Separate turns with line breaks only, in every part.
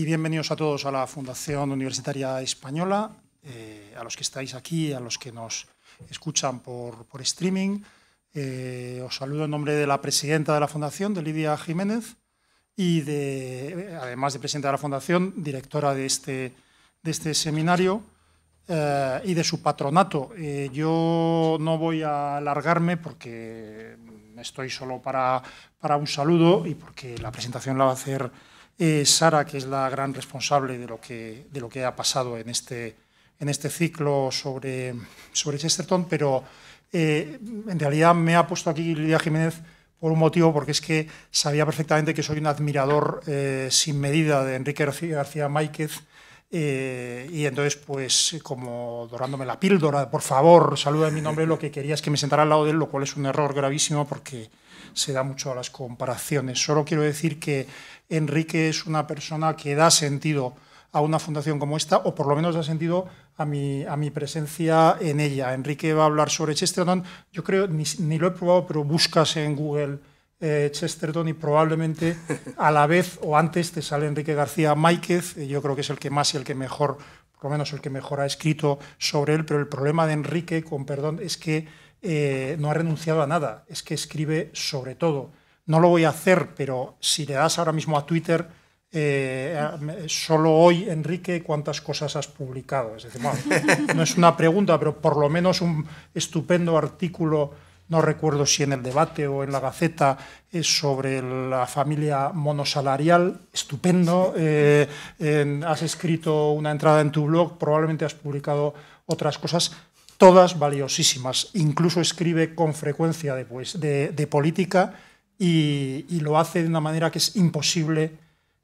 y bienvenidos a todos a la Fundación Universitaria Española, eh, a los que estáis aquí, a los que nos escuchan por, streaming. Eh, os saludo en nombre de la presidenta de la Fundación, de Lidia Jiménez, y de, además de presidenta de la Fundación, directora de este, de este seminario eh, y de su patronato. yo no voy a alargarme porque estoy solo para, para un saludo y porque la presentación la va a hacer Sara, que es la gran responsable de lo que, de lo que ha pasado en este, en este ciclo sobre, sobre Chesterton, pero eh, en realidad me ha puesto aquí Lidia Jiménez por un motivo, porque es que sabía perfectamente que soy un admirador eh, sin medida de Enrique García Máquez. Eh, y entonces, pues, como dorándome la píldora, por favor, saluda en mi nombre, lo que quería es que me sentara al lado de él, lo cual es un error gravísimo porque se da mucho a las comparaciones. Solo quiero decir que Enrique es una persona que da sentido a una fundación como esta, o por lo menos da sentido a mi, a mi presencia en ella. Enrique va a hablar sobre Chesterton. Yo creo, ni, lo he probado, pero buscas en Google eh, Chesterton y probablemente a la vez o antes te sale Enrique García Maíquez, eh, Yo creo que es el que más y el que mejor, por lo menos el que mejor ha escrito sobre él, pero el problema de Enrique, con perdón, es que eh, no ha renunciado a nada, es que escribe sobre todo no lo voy a hacer, pero si le das ahora mismo a Twitter, eh, solo hoy, Enrique, cuántas cosas has publicado. Es decir, no es una pregunta, pero por lo menos un estupendo artículo, no recuerdo si en el debate o en la Gaceta, es sobre la familia monosalarial, estupendo. Eh, has escrito una entrada en tu blog, probablemente has publicado otras cosas todas valiosísimas. Incluso escribe con frecuencia de pues, política y, lo hace de una manera que es imposible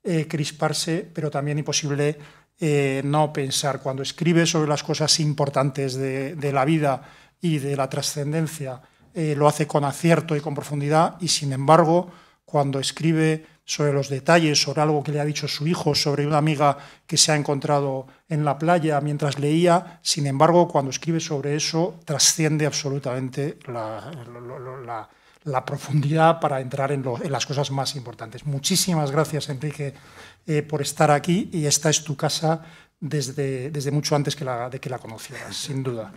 eh, crisparse, pero también imposible eh, no pensar. Cuando escribe sobre las cosas importantes de, la vida y de la trascendencia, eh, lo hace con acierto y con profundidad, y sin embargo, cuando escribe sobre los detalles, sobre algo que le ha dicho su hijo, sobre una amiga que se ha encontrado en la playa mientras leía. Sin embargo, cuando escribe sobre eso, trasciende absolutamente la, la profundidad para entrar en, las cosas más importantes. Muchísimas gracias, Enrique, eh, por estar aquí y esta es tu casa desde, mucho antes de que la conocieras, sin duda.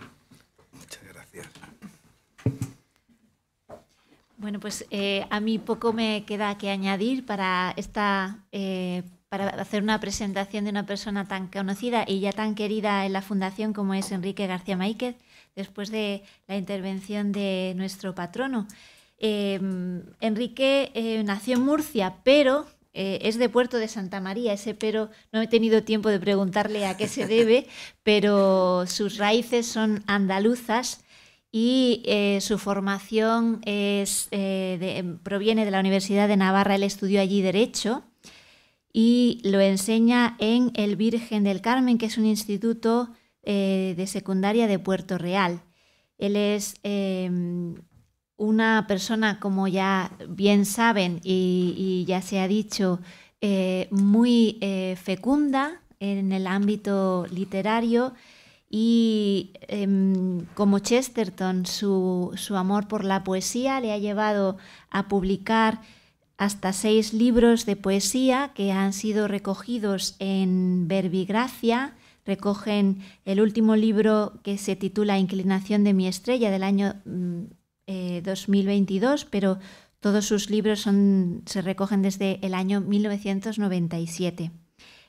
Muchas gracias. Bueno, pues eh, a mí poco me queda que añadir para esta... Eh, para hacer una presentación de una persona tan conocida y ya tan querida en la Fundación como es Enrique García Maíquez, después de la intervención de nuestro patrono. Em, Enrique eh, nació en Murcia, pero eh, es de Puerto de Santa María, ese pero no he tenido tiempo de preguntarle a qué se debe, pero sus raíces son andaluzas y eh, su formación proviene de la Universidad de Navarra, él estudió allí Derecho y lo enseña en el Virgen del Carmen, que es un instituto de secundaria de Puerto Real. Él es em, una persona, como ya bien saben y, ya se ha dicho, eh, muy eh, fecunda en el ámbito literario y em, como Chesterton, su, su, amor por la poesía le ha llevado a publicar hasta seis libros de poesía que han sido recogidos en Verbigracia. Recogen el último libro que se titula Inclinación de mi estrella del año mm, 2022, eh, pero todos sus libros se recogen desde el año 1997.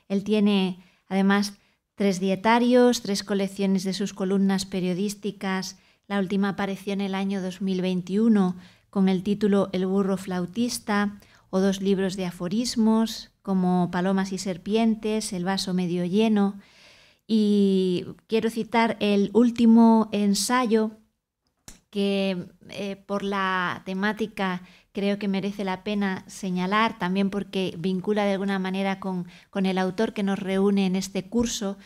Él tiene además tres dietarios, tres colecciones de sus columnas periodísticas. La última apareció en el año 2021 con el título El burro flautista o dos libros de aforismos como Palomas y Serpientes, El vaso medio lleno. Y quiero citar el último ensayo que eh, por la temática creo que merece la pena señalar, también porque vincula de alguna manera con, el autor que nos reúne en este curso,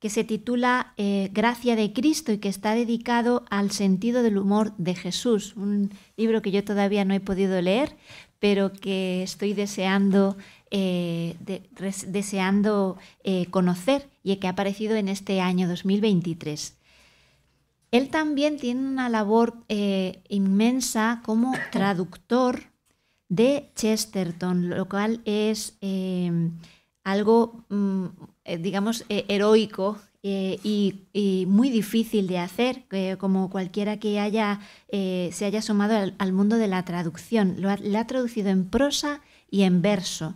que se titula eh, Gracia de Cristo y que está dedicado al sentido del humor de Jesús, un libro que yo todavía no he podido leer, pero que estoy deseando, eh, deseando conocer y que ha aparecido en este año 2023. Él también tiene una labor eh, inmensa como traductor de Chesterton, lo cual es em, algo, mm, eh, digamos, eh, heroico y, muy difícil de hacer, como cualquiera que haya, se haya asomado al, mundo de la traducción. Le ha, traducido en prosa y en verso.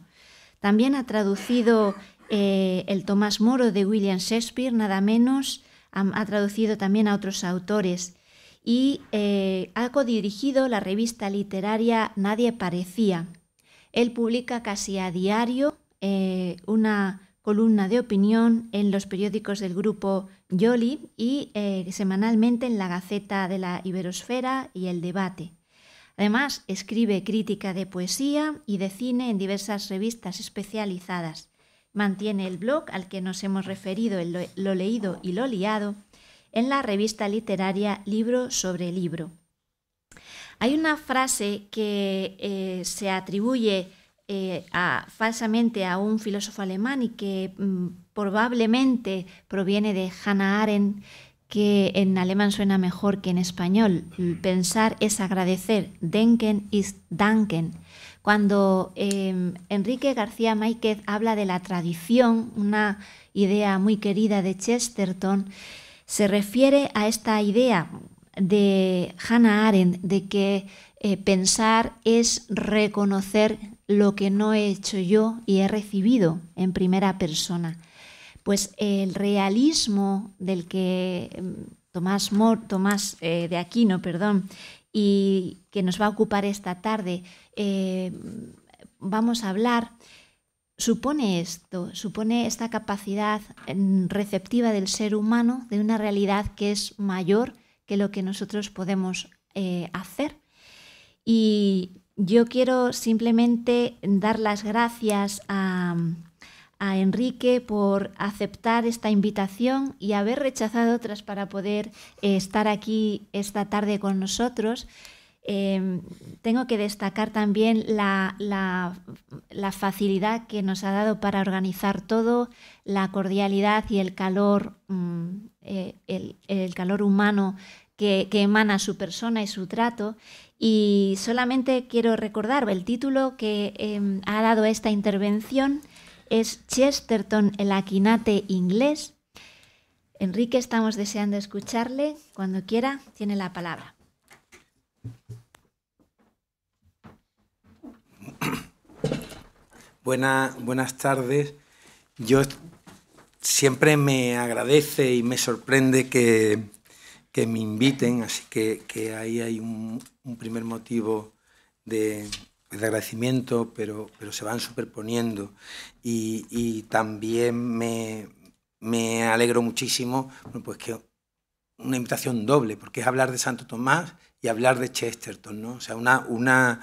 También ha traducido el Tomás Moro de William Shakespeare, nada menos, ha, traducido también a otros autores y eh, ha codirigido la revista literaria Nadie Parecía. Él publica casi a diario eh, una columna de opinión en los periódicos del grupo Yoli y eh, semanalmente en la Gaceta de la Iberosfera y El Debate. Además, escribe crítica de poesía y de cine en diversas revistas especializadas. Mantiene el blog al que nos hemos referido, lo, leído y lo liado, en la revista literaria Libro sobre Libro. Hay una frase que eh, se atribuye eh, falsamente a un filósofo alemán y que mm, probablemente proviene de Hannah Arendt, que en alemán suena mejor que en español. Pensar es agradecer. Denken ist danken. Cuando em, Enrique García Máquez habla de la tradición, una idea muy querida de Chesterton, se refiere a esta idea de Hannah Arendt de que eh, pensar es reconocer lo que no he hecho yo y he recibido en primera persona. Pues el realismo del que em, Tomás, Tomás eh, de Aquino perdón, y que nos va a ocupar esta tarde, eh, vamos a hablar, supone esto, supone esta capacidad mm, receptiva del ser humano de una realidad que es mayor que lo que nosotros podemos eh, hacer. Y yo quiero simplemente dar las gracias a, a Enrique por aceptar esta invitación y haber rechazado otras para poder eh, estar aquí esta tarde con nosotros. Em, tengo que destacar también la, facilidad que nos ha dado para organizar todo, la cordialidad y el calor, mm, eh, el, calor humano que, emana su persona y su trato. Y solamente quiero recordar el título que em, ha dado esta intervención, es Chesterton, el aquinate inglés. Enrique, estamos deseando escucharle. Cuando quiera, tiene la palabra.
buenas tardes. Yo siempre me agradece y me sorprende que, me inviten, así que, ahí hay un primer motivo de, de agradecimiento, pero, pero se van superponiendo. Y, también me, alegro muchísimo, pues que una invitación doble, porque es hablar de Santo Tomás y hablar de Chesterton, ¿no? O sea, una, una,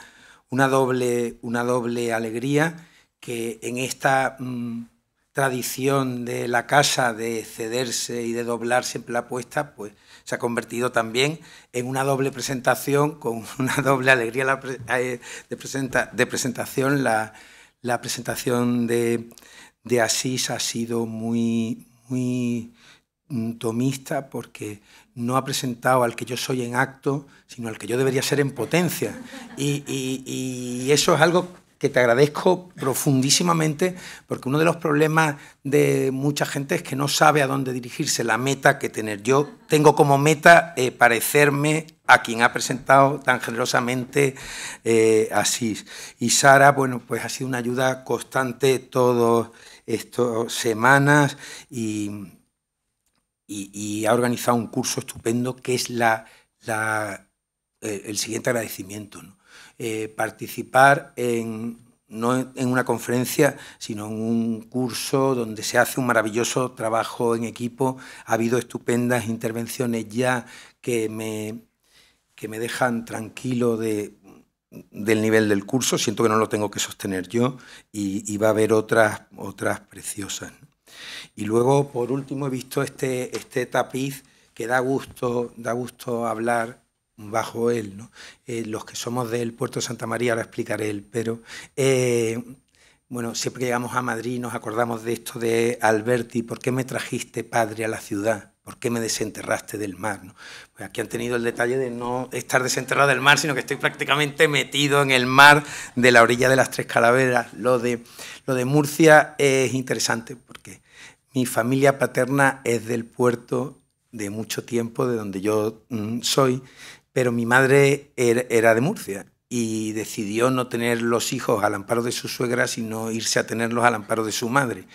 una, doble, una doble alegría que en esta mm, tradición de la casa de cederse y de doblar siempre la apuesta, pues se ha convertido también en una doble presentación, con una doble alegría eh, de, presenta, de presentación. La, presentación de, Asís ha sido muy, muy mm, tomista porque no ha presentado al que yo soy en acto, sino al que yo debería ser en potencia. y eso es algo que te agradezco profundísimamente, porque uno de los problemas de mucha gente es que no sabe a dónde dirigirse, la meta que tener. Yo tengo como meta eh, parecerme a quien ha presentado tan generosamente eh, Asís. Y Sara, bueno, pues ha sido una ayuda constante todas estas semanas y, ha organizado un curso estupendo que es la, el, eh, el siguiente agradecimiento. ¿no? Eh, participar en, no en una conferencia, sino en un curso donde se hace un maravilloso trabajo en equipo. Ha habido estupendas intervenciones ya que me, me dejan tranquilo del nivel del curso. Siento que no lo tengo que sostener yo y, va a haber otras, otras preciosas. Y luego, por último, he visto este, este tapiz que da gusto, da gusto hablar bajo él. ¿no? Eh, los que somos del puerto de Santa María, ahora explicaré él, pero eh, bueno, siempre que llegamos a Madrid nos acordamos de esto de Alberti, ¿por qué me trajiste padre a la ciudad? ¿Por qué me desenterraste del mar? Pues aquí han tenido el detalle de no estar desenterrado del mar, sino que estoy prácticamente metido en el mar de la orilla de las Tres Calaveras. Lo de, lo de Murcia es interesante porque mi familia paterna es del puerto de mucho tiempo, de donde yo mm, soy, pero mi madre er, era de Murcia y decidió no tener los hijos al amparo de su suegra, sino irse a tenerlos al amparo de su madre.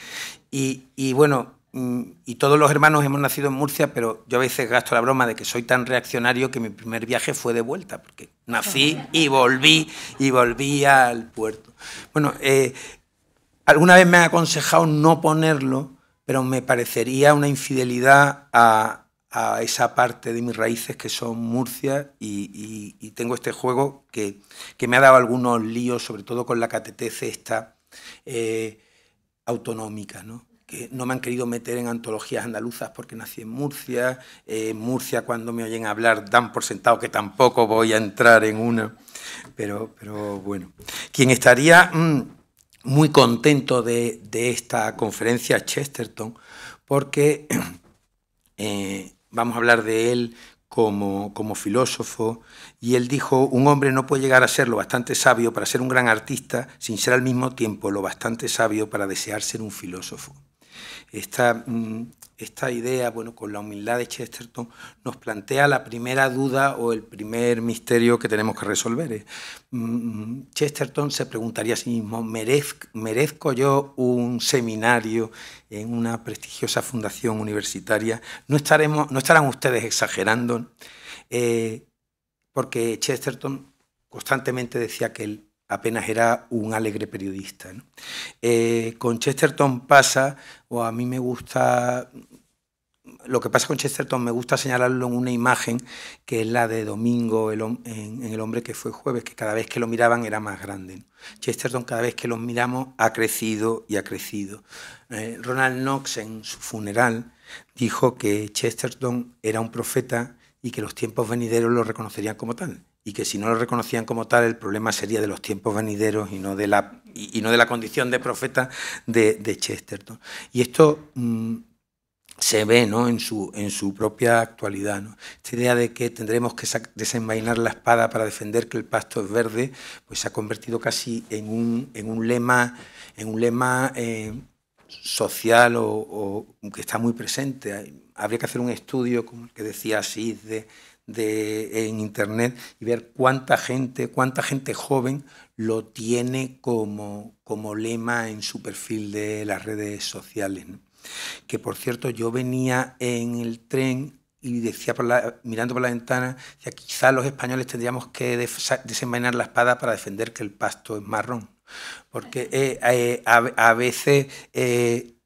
Y, bueno, mm, y todos los hermanos hemos nacido en Murcia, pero yo a veces gasto la broma de que soy tan reaccionario que mi primer viaje fue de vuelta, porque nací y volví y volví al puerto. Bueno, eh, alguna vez me han aconsejado no ponerlo, pero me parecería una infidelidad a, a esa parte de mis raíces que son Murcia y, tengo este juego que, me ha dado algunos líos, sobre todo con la catetez esta eh, autonómica, ¿no? que no me han querido meter en antologías andaluzas porque nací en Murcia, eh, en Murcia cuando me oyen hablar dan por sentado que tampoco voy a entrar en una, pero, pero bueno, quien estaría mm, muy contento de, esta conferencia Chesterton porque... Eh, vamos a hablar de él como, como filósofo, y él dijo, un hombre no puede llegar a ser lo bastante sabio para ser un gran artista sin ser al mismo tiempo lo bastante sabio para desear ser un filósofo. Esta, mm, esta idea, bueno, con la humildad de Chesterton, nos plantea la primera duda o el primer misterio que tenemos que resolver. Mm, mm, Chesterton se preguntaría a sí mismo, ¿merezco yo un seminario en una prestigiosa fundación universitaria? ¿No, no estarán ustedes exagerando? Eh, porque Chesterton constantemente decía que el apenas era un alegre periodista. Eh, con Chesterton pasa, o a mí me gusta, lo que pasa con Chesterton me gusta señalarlo en una imagen que es la de Domingo en, El hombre que fue jueves, que cada vez que lo miraban era más grande. Chesterton cada vez que lo miramos ha crecido y ha crecido. Eh, Ronald Knox en su funeral dijo que Chesterton era un profeta y que los tiempos venideros lo reconocerían como tal y que si no lo reconocían como tal, el problema sería de los tiempos venideros y no de la, y, no de la condición de profeta de, Chesterton. Y esto mm, se ve ¿no? en, su, en su propia actualidad. ¿no? Esta idea de que tendremos que desenvainar la espada para defender que el pasto es verde, pues se ha convertido casi en un, en un lema, en un lema eh, social o, que está muy presente. Habría que hacer un estudio, como el que decía Asís, de en Internet y ver cuánta gente, cuánta gente joven lo tiene como, como lema en su perfil de las redes sociales. Que por cierto, yo venía en el tren y decía mirando por la ventana, decía, quizá los españoles tendríamos que desenvainar la espada para defender que el pasto es marrón. Porque eh, eh, a, veces eh,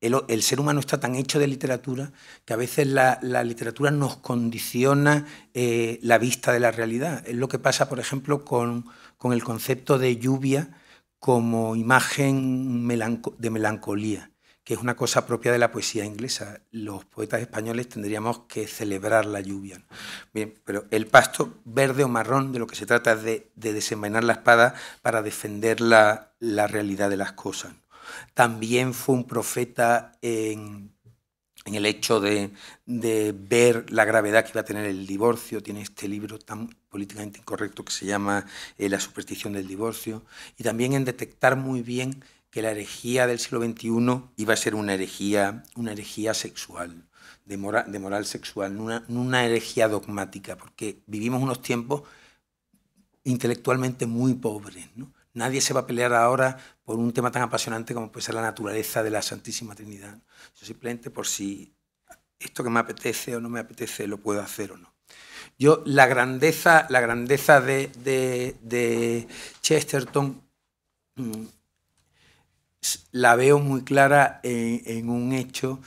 el, ser humano está tan hecho de literatura que a veces la, literatura nos condiciona eh, la vista de la realidad. Es lo que pasa, por ejemplo, con, el concepto de lluvia como imagen de melancolía, que es una cosa propia de la poesía inglesa. Los poetas españoles tendríamos que celebrar la lluvia. pero el pasto verde o marrón de lo que se trata es de, de la espada para defender la realidad de las cosas. También fue un profeta en, el hecho de, ver la gravedad que iba a tener el divorcio. Tiene este libro tan políticamente incorrecto que se llama eh, La superstición del divorcio. Y también en detectar muy bien que la herejía del siglo XXI iba a ser una herejía, una herejía sexual, de, moral sexual, no una, una, herejía dogmática, porque vivimos unos tiempos intelectualmente muy pobres. ¿no? Nadie se va a pelear ahora por un tema tan apasionante como puede ser la naturaleza de la Santísima Trinidad. Yo simplemente por si esto que me apetece o no me apetece lo puedo hacer o no. Yo la grandeza, la grandeza de, Chesterton mm, la veo muy clara en, un hecho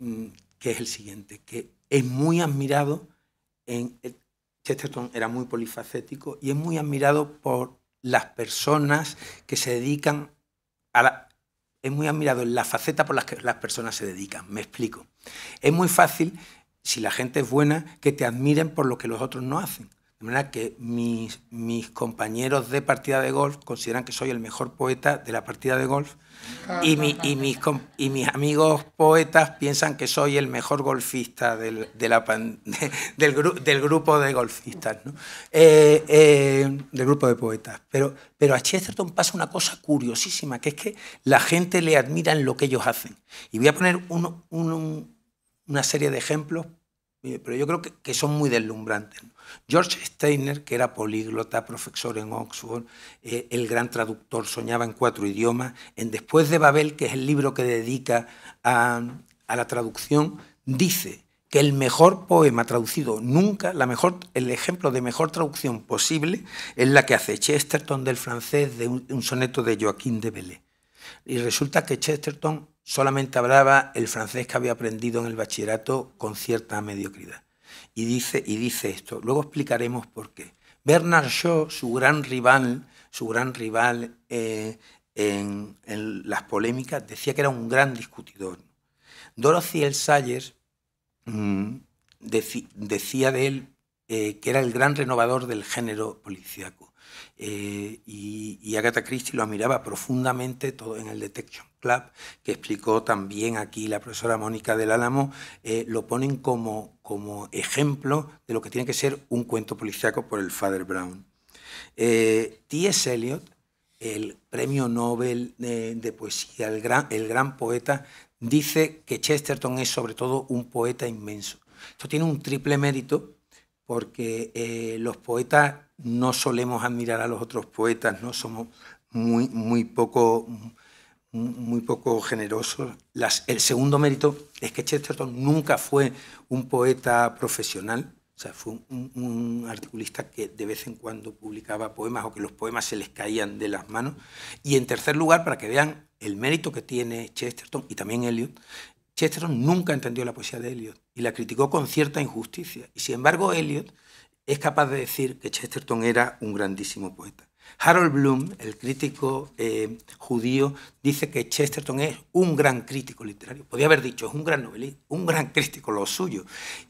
mm, que es el siguiente, que es muy admirado en, eh, Chesterton era muy polifacético y es muy admirado por las personas que se dedican a la... Es muy admirado la faceta por la que las personas se dedican, me explico. Es muy fácil, si la gente es buena, que te admiren por lo que los otros no hacen. De manera que mis, mis compañeros de partida de golf consideran que soy el mejor poeta de la partida de golf y, mi, mis, y mis amigos poetas piensan que soy el mejor golfista del, del, del, grupo de golfistas, ¿no? Eh, eh, del grupo de poetas. Pero, pero a Chesterton pasa una cosa curiosísima, que es que la gente le admira en lo que ellos hacen. Y voy a poner una serie de ejemplos eh, pero yo creo que, son muy deslumbrantes. George Steiner, que era políglota, profesor en Oxford, eh, el gran traductor, soñaba en cuatro idiomas. En Después de Babel, que es el libro que dedica a, la traducción, dice que el mejor poema traducido nunca, el ejemplo de mejor traducción posible es la que hace Chesterton del francés de un, soneto de Joaquín de Belé. Y resulta que Chesterton solamente hablaba el francés que había aprendido en el bachillerato con cierta mediocridad. Y dice, y dice esto, luego explicaremos por qué. Bernard Shaw, su gran rival, su gran rival eh, en, las polémicas, decía que era un gran discutidor. Dorothy L. Sayers mm, decía de él eh, que era el gran renovador del género policíaco. Eh, y y Agatha Christie lo admiraba profundamente todo en el Detection Club, que explicó también aquí la profesora Mónica del Álamo, eh, lo ponen como, como ejemplo de lo que tiene que ser un cuento policíaco por el Father Brown. Eh, T.S. Eliot, el premio Nobel eh, de, poesía, el gran, el gran poeta, dice que Chesterton es sobre todo un poeta inmenso. Esto tiene un triple mérito porque los poetas no solemos admirar a los otros poetas, no somos muy, poco, muy poco generosos. el segundo mérito es que Chesterton nunca fue un poeta profesional, o sea, fue un, un, articulista que de vez en cuando publicaba poemas o que los poemas se les caían de las manos. Y en tercer lugar, para que vean el mérito que tiene Chesterton y también Eliot, Chesterton nunca entendió la poesía de Eliot y la criticó con cierta injusticia. Y sin embargo, Eliot es capaz de decir que Chesterton era un grandísimo poeta. Harold Bloom, el crítico eh, judío, dice que Chesterton es un gran crítico literario. Podría haber dicho, es un gran novelista, un gran crítico, lo suyo.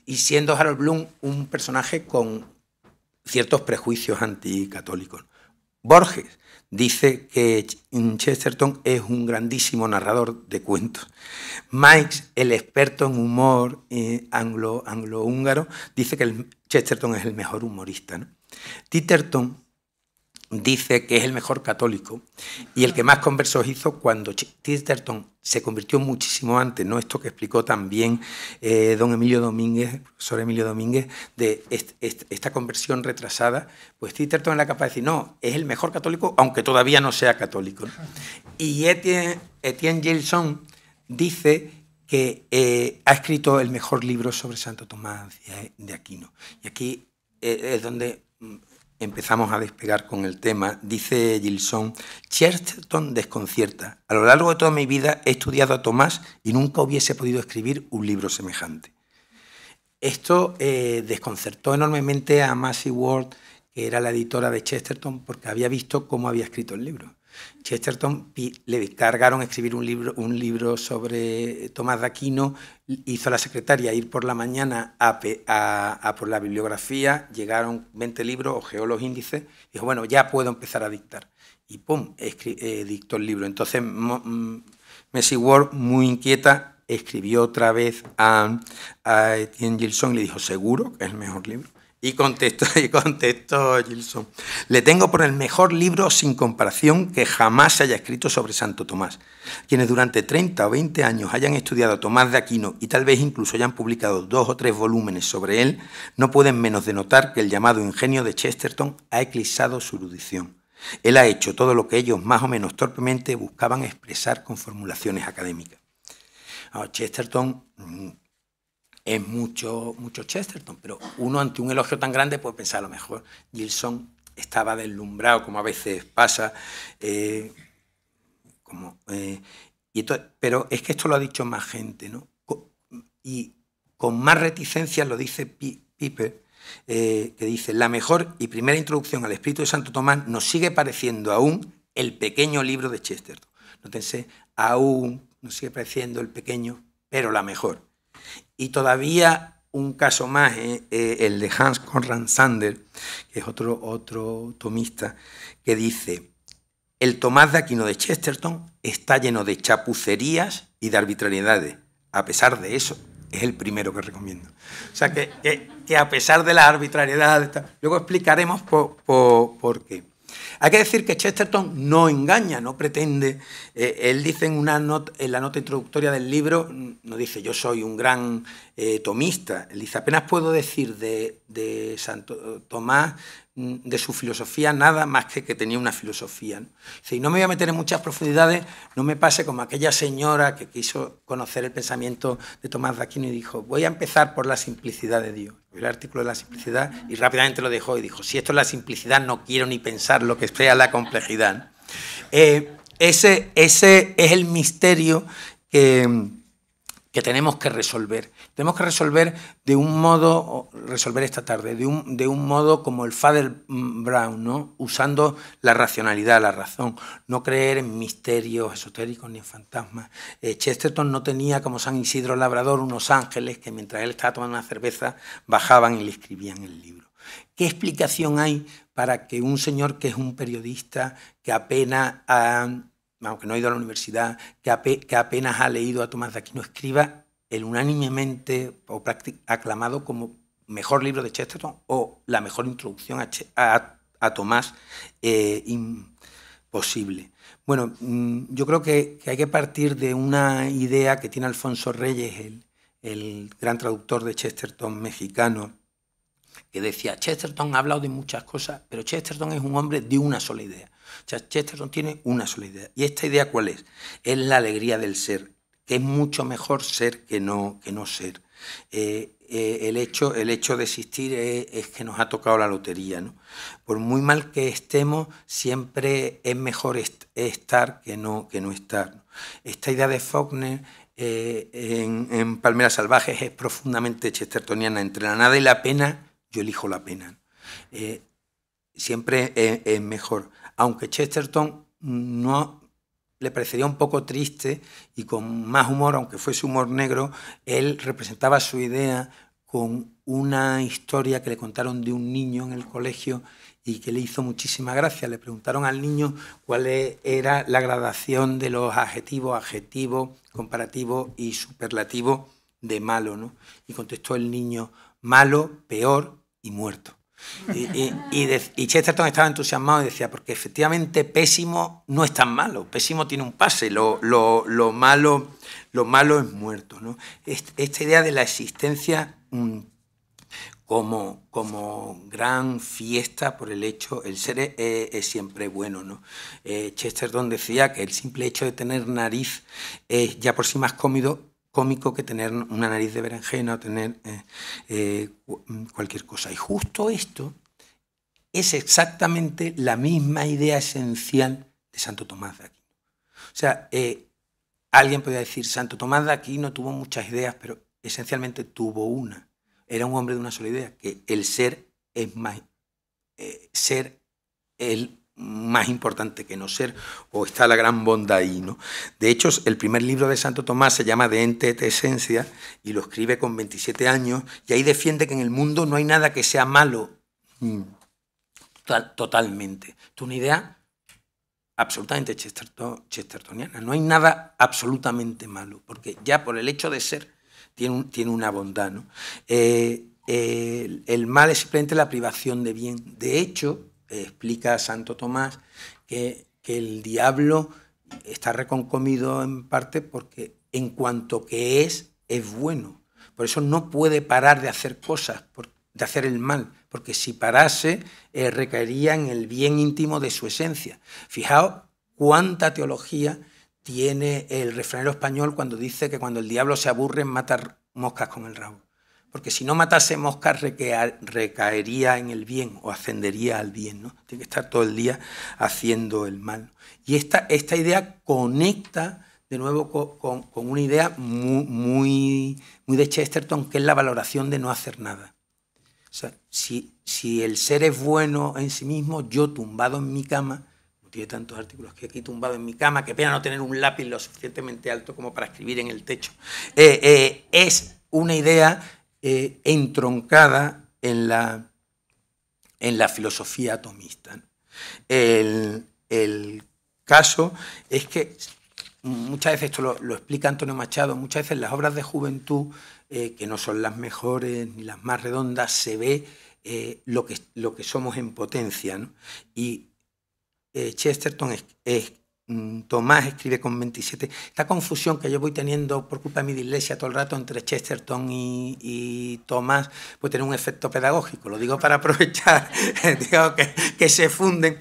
Y siendo Harold Bloom un personaje con ciertos prejuicios anticatólicos. Borges, dice que Chesterton es un grandísimo narrador de cuentos. Mike, el experto en humor eh, anglo, húngaro dice que Chesterton es el mejor humorista. Titterton dice que es el mejor católico y el que más conversos hizo cuando Chesterton se convirtió muchísimo antes, ¿no? Esto que explicó también eh, don Emilio Domínguez, sobre Emilio Domínguez, de esta conversión retrasada, pues Chesterton era la capaz de decir, no, es el mejor católico, aunque todavía no sea católico. Y Etienne, Gilson dice que eh, ha escrito el mejor libro sobre Santo Tomás de Aquino. Y aquí eh, es donde mm, empezamos a despegar con el tema, dice Gilson, Chesterton desconcierta. A lo largo de toda mi vida he estudiado a Tomás y nunca hubiese podido escribir un libro semejante. Esto eh, desconcertó enormemente a Massey Ward, que era la editora de Chesterton, porque había visto cómo había escrito el libro. Chesterton le descargaron escribir un libro, un libro sobre Tomás de Aquino, hizo a la secretaria ir por la mañana a, por la bibliografía, llegaron 20 libros, ojeó los índices, dijo, bueno, ya puedo empezar a dictar. Y pum, eh, dictó el libro. Entonces, mm, Messi Ward, muy inquieta, escribió otra vez a, a Etienne Gilson y le dijo, seguro que es el mejor libro. Y contestó, y contesto Gilson, le tengo por el mejor libro sin comparación que jamás se haya escrito sobre Santo Tomás. Quienes durante 30 o 20 años hayan estudiado a Tomás de Aquino y tal vez incluso hayan publicado dos o tres volúmenes sobre él, no pueden menos de notar que el llamado ingenio de Chesterton ha eclipsado su erudición. Él ha hecho todo lo que ellos más o menos torpemente buscaban expresar con formulaciones académicas. Ah, Chesterton mm, es mucho, mucho Chesterton, pero uno ante un elogio tan grande puede pensar a lo mejor Gilson estaba deslumbrado, como a veces pasa, eh, como, eh, y pero es que esto lo ha dicho más gente, ¿no? Y con más reticencia lo dice Piper, eh, que dice, la mejor y primera introducción al espíritu de Santo Tomás nos sigue pareciendo aún el pequeño libro de Chesterton. Nótense, aún nos sigue pareciendo el pequeño, pero la mejor. Y todavía un caso más, ¿eh? Eh, el de Hans Conrad Sander, que es otro, tomista, que dice, el Tomás de Aquino de Chesterton está lleno de chapucerías y de arbitrariedades. A pesar de eso, es el primero que recomiendo. O sea, que, a pesar de la arbitrariedad… luego explicaremos por qué. Hay que decir que Chesterton no engaña, no pretende. Eh, él dice en, en la nota introductoria del libro, no dice yo soy un gran eh, tomista. Dice, apenas puedo decir de, Santo Tomás, mm, de su filosofía, nada más que que tenía una filosofía. ¿no? no me voy a meter en muchas profundidades, no me pase como aquella señora que quiso conocer el pensamiento de Tomás de Aquino y dijo, voy a empezar por la simplicidad de Dios. El artículo de la simplicidad y rápidamente lo dejó y dijo, si esto es la simplicidad, no quiero ni pensar lo que sea la complejidad. Eh, ese, ese es el misterio que que tenemos que resolver. Tenemos que resolver de un modo, resolver esta tarde, de un, de un modo como el Father Brown, ¿no? usando la racionalidad, la razón, no creer en misterios esotéricos ni en fantasmas. Eh, Chesterton no tenía como San Isidro Labrador unos ángeles que mientras él estaba tomando una cerveza bajaban y le escribían el libro. ¿Qué explicación hay para que un señor que es un periodista, que apenas ha aunque no ha ido a la universidad, que, apenas ha leído a Tomás de Aquino, escriba el unánimemente o aclamado como mejor libro de Chesterton o la mejor introducción a, Tomás eh, imposible. Bueno, mm, yo creo que, hay que partir de una idea que tiene Alfonso Reyes, el, el gran traductor de Chesterton mexicano, que decía, Chesterton ha hablado de muchas cosas, pero Chesterton es un hombre de una sola idea. Chesterton tiene una sola idea. ¿Y esta idea cuál es? Es la alegría del ser, que es mucho mejor ser que no, que no ser. Eh, eh, el, hecho, el hecho de existir es, que nos ha tocado la lotería. Por muy mal que estemos, siempre es mejor estar que no, que no estar. Esta idea de Faulkner eh, en, Palmeras Salvajes es profundamente chestertoniana. Entre la nada y la pena, yo elijo la pena. siempre es mejor aunque Chesterton no le parecería un poco triste y con más humor, aunque fuese humor negro, él representaba su idea con una historia que le contaron de un niño en el colegio y que le hizo muchísima gracia. Le preguntaron al niño cuál e-, era la gradación de los adjetivos, adjetivo, comparativo y superlativo de malo, ¿no? Y contestó el niño, malo, peor y muerto. Y, Chesterton estaba entusiasmado y decía, porque efectivamente pésimo no es tan malo, pésimo tiene un pase, lo, malo, lo malo es muerto. ¿no? Esta idea de la existencia mm, como, como gran fiesta por el hecho, el ser eh, es, siempre bueno. ¿no? Eh, Chesterton decía que el simple hecho de tener nariz es eh, ya por sí más cómodo, cómico que tener una nariz de berenjena o tener eh, eh, mm, cualquier cosa. Y justo esto es exactamente la misma idea esencial de Santo Tomás de Aquino. O sea, eh, alguien podría decir, Santo Tomás de Aquino tuvo muchas ideas, pero esencialmente tuvo una. Era un hombre de una sola idea, que el ser es más... ser el más importante que no ser, o está la gran bondad ahí. ¿no? De hecho, el primer libro de Santo Tomás se llama De Ente et Esencia y lo escribe con 27 años, y ahí defiende que en el mundo no hay nada que sea malo mm. totalmente. Es una idea absolutamente chestertoniana. No hay nada absolutamente malo, porque ya por el hecho de ser tiene, tiene una bondad. ¿no? Eh, el mal es simplemente la privación de bien. De hecho, explica Santo Tomás que, el diablo está reconcomido en parte porque en cuanto que es, es bueno. Por eso no puede parar de hacer cosas, de hacer el mal, porque si parase eh, recaería en el bien íntimo de su esencia. Fijaos cuánta teología tiene el refranero español cuando dice que cuando el diablo se aburre mata moscas con el rabo porque si no matase moscas recaería en el bien o ascendería al bien, ¿no? Tiene que estar todo el día haciendo el mal. Y esta, esta idea conecta de nuevo con, una idea muy, muy, de Chesterton, que es la valoración de no hacer nada. O sea, si, el ser es bueno en sí mismo, yo tumbado en mi cama, tiene tantos artículos que aquí tumbado en mi cama, que pena no tener un lápiz lo suficientemente alto como para escribir en el techo, eh, eh, es una idea eh, entroncada en la, en la filosofía atomista. El, el caso es que muchas veces, esto lo, explica Antonio Machado, muchas veces las obras de juventud, eh, que no son las mejores ni las más redondas, se ve eh, lo, que, lo que somos en potencia. Y Chesterton es, Mm, Tomás escribe con 27. Esta confusión que yo voy teniendo por culpa de mi dislexia todo el rato entre Chesterton y, Tomás puede tener un efecto pedagógico. Lo digo para aprovechar, que, se funden.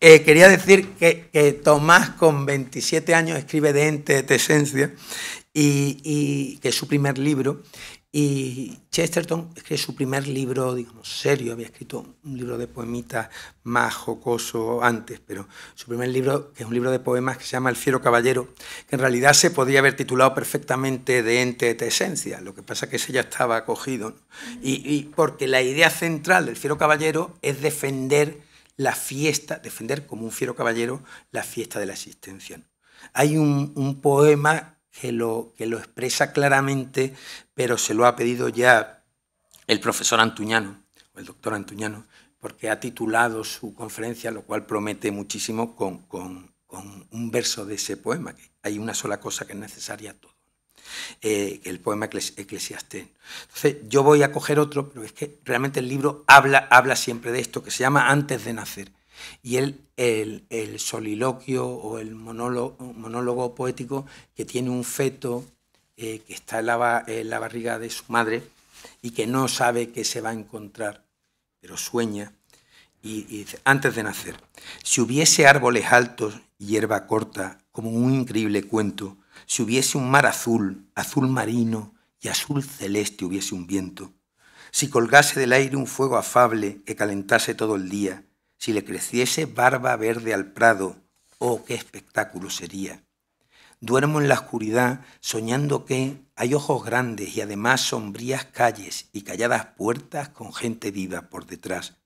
Eh, quería decir que, Tomás con 27 años escribe de ente, de esencia, y, y, que es su primer libro, y Chesterton escribe su primer libro, digamos, serio, había escrito un libro de poemitas más jocoso antes, pero su primer libro, que es un libro de poemas que se llama El fiero caballero, que en realidad se podría haber titulado perfectamente De ente de esencia, lo que pasa que ese ya estaba cogido. Y, porque la idea central del fiero caballero es defender la fiesta, defender como un fiero caballero la fiesta de la existencia. Hay un, un poema que lo, que lo expresa claramente, pero se lo ha pedido ya el profesor Antuñano, o el doctor Antuñano, porque ha titulado su conferencia, lo cual promete muchísimo con, un verso de ese poema, que hay una sola cosa que es necesaria a todo. Eh, el poema Eclesiastés. Entonces, yo voy a coger otro, pero es que realmente el libro habla, habla siempre de esto, que se llama Antes de Nacer. Y el, el, soliloquio o el monólogo, poético que tiene un feto eh, que está en la, en la barriga de su madre y que no sabe qué se va a encontrar, pero sueña y, dice, antes de nacer. Si hubiese árboles altos y hierba corta, como un increíble cuento, si hubiese un mar azul, azul marino y azul celeste hubiese un viento, si colgase del aire un fuego afable que calentase todo el día, si le creciese barba verde al prado, oh, qué espectáculo sería. Duermo en la oscuridad soñando que hay ojos grandes y además sombrías calles y calladas puertas con gente viva por detrás.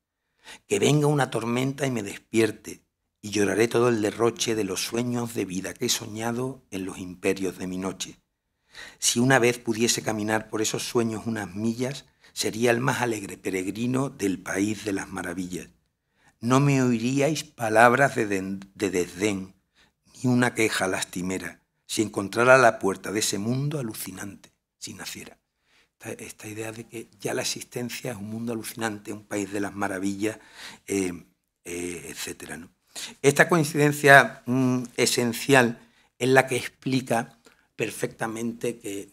Que venga una tormenta y me despierte y lloraré todo el derroche de los sueños de vida que he soñado en los imperios de mi noche. Si una vez pudiese caminar por esos sueños unas millas, sería el más alegre peregrino del país de las maravillas no me oiríais palabras de, desdén, ni una queja lastimera, si encontrara la puerta de ese mundo alucinante, si naciera. Esta, idea de que ya la existencia es un mundo alucinante, un país de las maravillas, etc. Eh, eh, etcétera, ¿no? Esta coincidencia mm, esencial es la que explica perfectamente que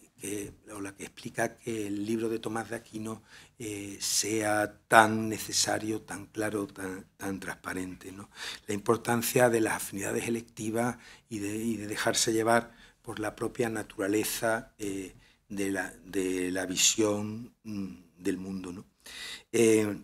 o la que explica que el libro de Tomás de Aquino eh, sea tan necesario, tan claro, tan, transparente. ¿no? La importancia de las afinidades electivas y de, dejarse llevar por la propia naturaleza eh, de, la, de, la, visión mm, del mundo. ¿no? Eh,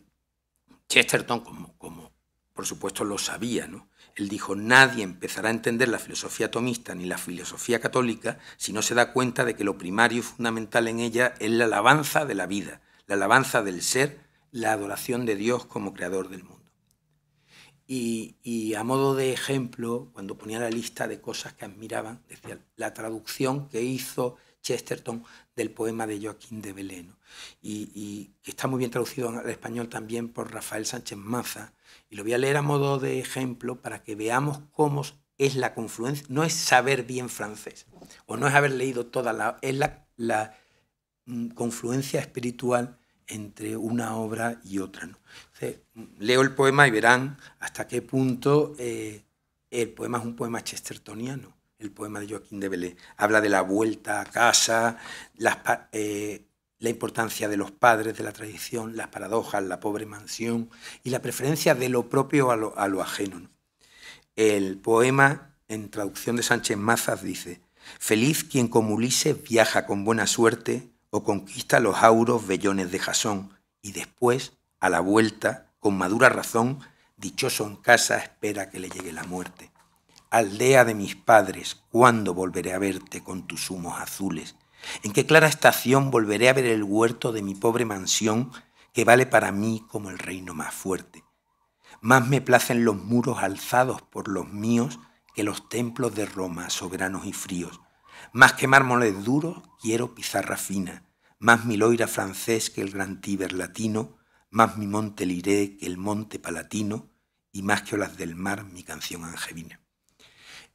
Chesterton, como, como, por supuesto lo sabía, ¿no? Él dijo, nadie empezará a entender la filosofía tomista ni la filosofía católica si no se da cuenta de que lo primario y fundamental en ella es la alabanza de la vida, la alabanza del ser, la adoración de Dios como creador del mundo. Y, a modo de ejemplo, cuando ponía la lista de cosas que admiraban, decía la traducción que hizo Chesterton del poema de Joaquín de Beleno, y, y que está muy bien traducido al español también por Rafael Sánchez Maza, y lo voy a leer a modo de ejemplo para que veamos cómo es la confluencia. No es saber bien francés, o no es haber leído toda la... Es la, mm, confluencia espiritual entre una obra y otra. Mm, leo el poema y verán hasta qué punto eh, el poema es un poema chestertoniano, el poema de Joaquín de Belé. Habla de la vuelta a casa, las, eh, la importancia de los padres, de la tradición, las paradojas, la pobre mansión y la preferencia de lo propio a lo, ajeno. El poema, en traducción de Sánchez Mazas, dice, Feliz quien como Ulises viaja con buena suerte o conquista los auros vellones de Jasón y después, a la vuelta, con madura razón, dichoso en casa espera que le llegue la muerte. Aldea de mis padres, ¿cuándo volveré a verte con tus humos azules? ¿En qué clara estación volveré a ver el huerto de mi pobre mansión que vale para mí como el reino más fuerte? Más me placen los muros alzados por los míos que los templos de Roma, soberanos y fríos. Más que mármoles duros, quiero pizarra fina. Más mi loira francés que el gran Tíber latino. Más mi monte liré que el monte palatino. Y más que olas del mar, mi canción angevina.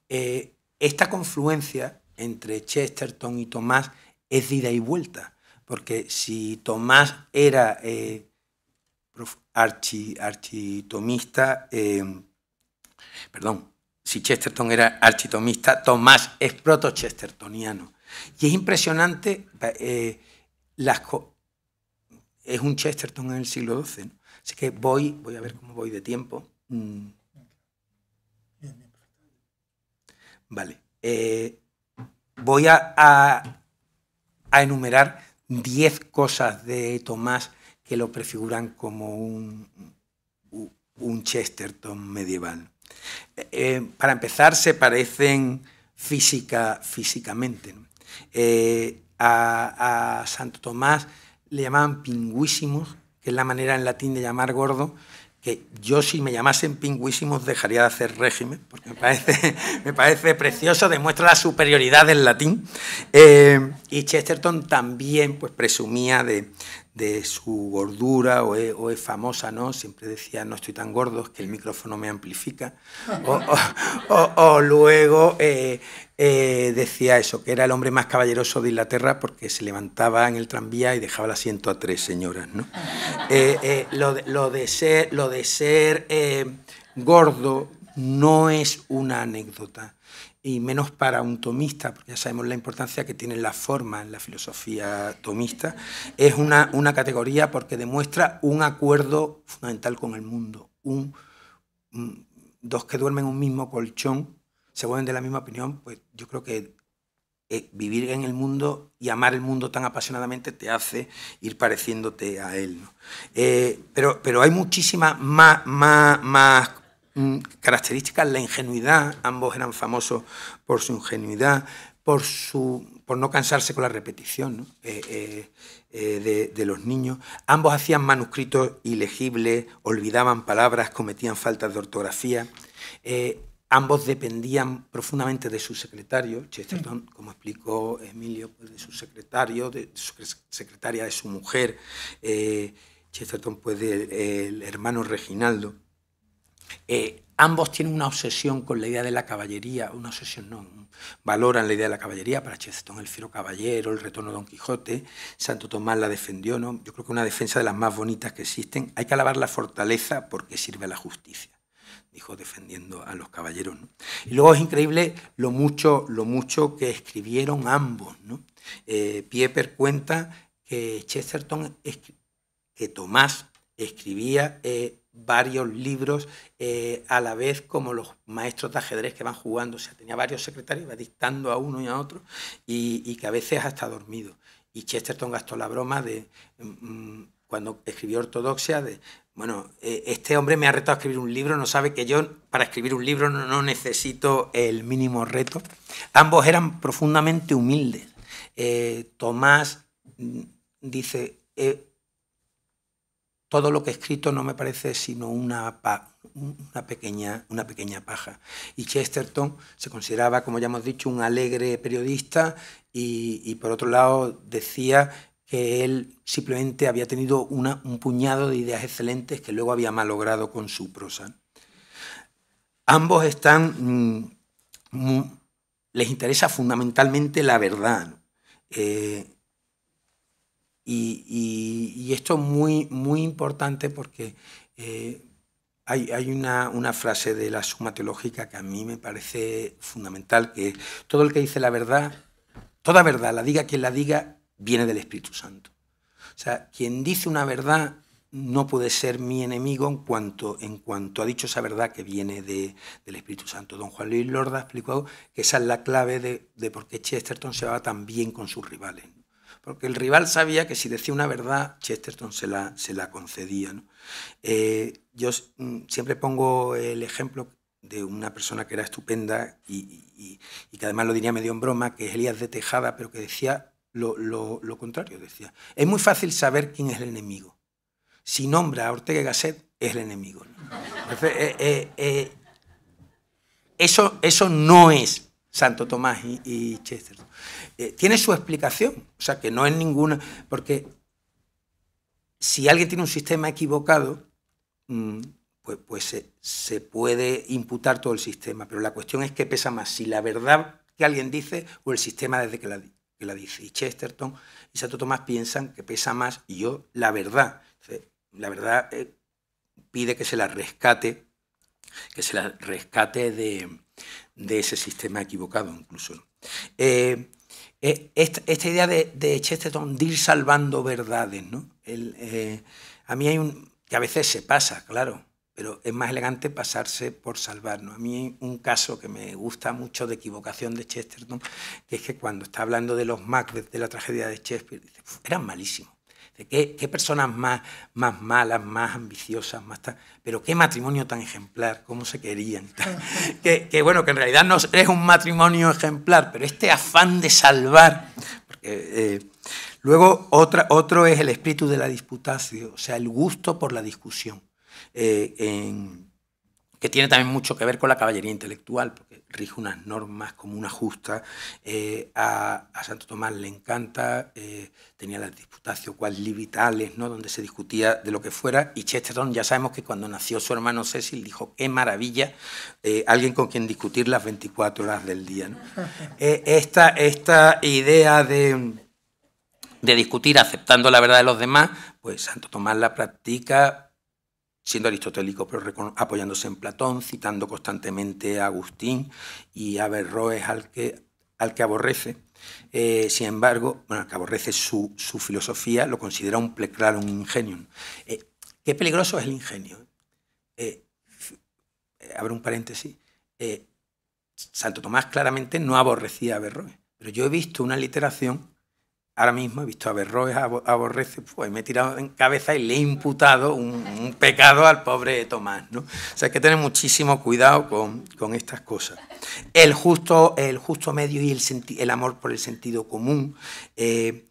Eh, esta confluencia entre Chesterton y Tomás es de ida y vuelta, porque si Tomás era eh, architomista, eh, perdón, si Chesterton era architomista, Tomás es proto-chestertoniano. Y es impresionante, eh, las es un Chesterton en el siglo XII, ¿no? así que voy, voy a ver cómo voy de tiempo. Mm. Vale. Voy a, enumerar diez cosas de Tomás que lo prefiguran como un, Chesterton medieval. Eh, para empezar, se parecen física, físicamente. Eh, a, a, Santo Tomás le llamaban pingüísimos, que es la manera en latín de llamar gordo, que yo si me llamasen pingüísimos dejaría de hacer régimen, porque me parece, me parece precioso, demuestra la superioridad del latín. Eh, y Chesterton también pues, presumía de, de su gordura o es, famosa, ¿no? Siempre decía, no estoy tan gordo, es que el micrófono me amplifica. O, luego eh, eh, decía eso, que era el hombre más caballeroso de Inglaterra porque se levantaba en el tranvía y dejaba el asiento a tres señoras, eh, lo de ser gordo no es una anécdota y menos para un tomista, porque ya sabemos la importancia que tiene la forma en la filosofía tomista, es una, una categoría porque demuestra un acuerdo fundamental con el mundo. dos que duermen en un mismo colchón, se vuelven de la misma opinión, pues yo creo que eh, vivir en el mundo y amar el mundo tan apasionadamente te hace ir pareciéndote a él. Eh, pero, pero hay muchísimas más, más, más Mm, características, la ingenuidad, ambos eran famosos por su ingenuidad, por, su, por no cansarse con la repetición eh, eh, eh, de, los niños. Ambos hacían manuscritos ilegibles, olvidaban palabras, cometían faltas de ortografía. ambos dependían profundamente de su secretario, Chesterton, como explicó Emilio, pues, de su secretario, de su secretaria, de su mujer, Chesterton, pues del hermano Reginaldo. Eh, ambos tienen una obsesión con la idea de la caballería, una obsesión no, valoran la idea de la caballería, para Chesterton el fiero caballero, el retorno de Don Quijote, Santo Tomás la defendió, ¿no? yo creo que una defensa de las más bonitas que existen, hay que alabar la fortaleza porque sirve a la justicia dijo defendiendo a los caballeros. Y luego es increíble lo mucho, lo mucho que escribieron ambos. ¿no? Eh, Pieper cuenta que Chesterton, que Tomás escribía eh, varios libros eh, a la vez como los maestros de ajedrez que van jugando. O sea, tenía varios secretarios, va dictando a uno y a otro y, que a veces hasta dormido. Y Chesterton gastó la broma de, mm, cuando escribió Ortodoxia, de, bueno, eh, este hombre me ha retado a escribir un libro, no sabe que yo para escribir un libro no, necesito el mínimo reto. Ambos eran profundamente humildes. Eh, Tomás mm, dice, todo lo que he escrito no me parece sino una, pequeña, una pequeña paja. Y Chesterton se consideraba, como ya hemos dicho, un alegre periodista y, por otro lado decía que él simplemente había tenido un puñado de ideas excelentes que luego había malogrado con su prosa. Ambos están... Mm, les interesa fundamentalmente la verdad. Eh, y, esto es muy, muy importante porque eh, hay, una, frase de la suma teológica que a mí me parece fundamental, que todo el que dice la verdad, toda verdad, la diga quien la diga, viene del Espíritu Santo. O sea, quien dice una verdad no puede ser mi enemigo en cuanto, en cuanto ha dicho esa verdad que viene del Espíritu Santo. Don Juan Luis Lorda ha explicado que esa es la clave de, de por qué Chesterton se va tan bien con sus rivales porque el rival sabía que si decía una verdad, Chesterton se la, concedía. Eh, yo mm, siempre pongo el ejemplo de una persona que era estupenda y, que además lo diría medio en broma, que es Elías de Tejada, pero que decía lo, contrario. Decía, es muy fácil saber quién es el enemigo. Si nombra a Ortega y Gasset, es el enemigo. Eh, eh, eso, eso no es Santo Tomás y Chesterton. Eh, tiene su explicación. O sea, que no es ninguna... Porque si alguien tiene un sistema equivocado, mm, pues, pues se, puede imputar todo el sistema. Pero la cuestión es que pesa más si la verdad que alguien dice o el sistema desde que la, dice. Y Chesterton y Santo Tomás piensan que pesa más, y yo, la verdad. la verdad eh, pide que se la rescate, que se la rescate de, ese sistema equivocado incluso. Eh, eh, esta, idea de, Chesterton de ir salvando verdades, ¿no? Eh, a mí hay un... que a veces se pasa, claro, pero es más elegante pasarse por salvar. A mí hay un caso que me gusta mucho de equivocación de Chesterton, que es que cuando está hablando de los Macbeth, de la tragedia de Shakespeare, dice, eran malísimos. ¿Qué, personas más, más malas, más ambiciosas, más pero qué matrimonio tan ejemplar, cómo se querían. que, bueno, que en realidad no es un matrimonio ejemplar, pero este afán de salvar. Eh, luego otra, otro es el espíritu de la disputación, o sea, el gusto por la discusión. Eh, que tiene también mucho que ver con la caballería intelectual, rige unas normas como una justa. Eh, a, Santo Tomás le encanta, eh, tenía las disputación cual libitales, ¿no? donde se discutía de lo que fuera. Y Chesterton, ya sabemos que cuando nació su hermano Cecil, dijo, qué maravilla, eh, alguien con quien discutir las 24 horas del día. esta, idea de de discutir aceptando la verdad de los demás, pues Santo Tomás la practica siendo aristotélico, pero apoyándose en Platón, citando constantemente a Agustín y a al que, al que aborrece. Eh, sin embargo, bueno, al que aborrece su, filosofía, lo considera un un un ingenio. Eh, qué peligroso es el ingenio. Eh, eh abro un paréntesis. Santo Tomás claramente no aborrecía a Berroes, pero yo he visto una literación ahora mismo he visto a Berroes, aborrece, pues me he tirado en cabeza y le he imputado un, pecado al pobre Tomás. ¿no? O sea, hay que tener muchísimo cuidado con, con estas cosas. El justo, el justo medio y el, el amor por el sentido común. Eh,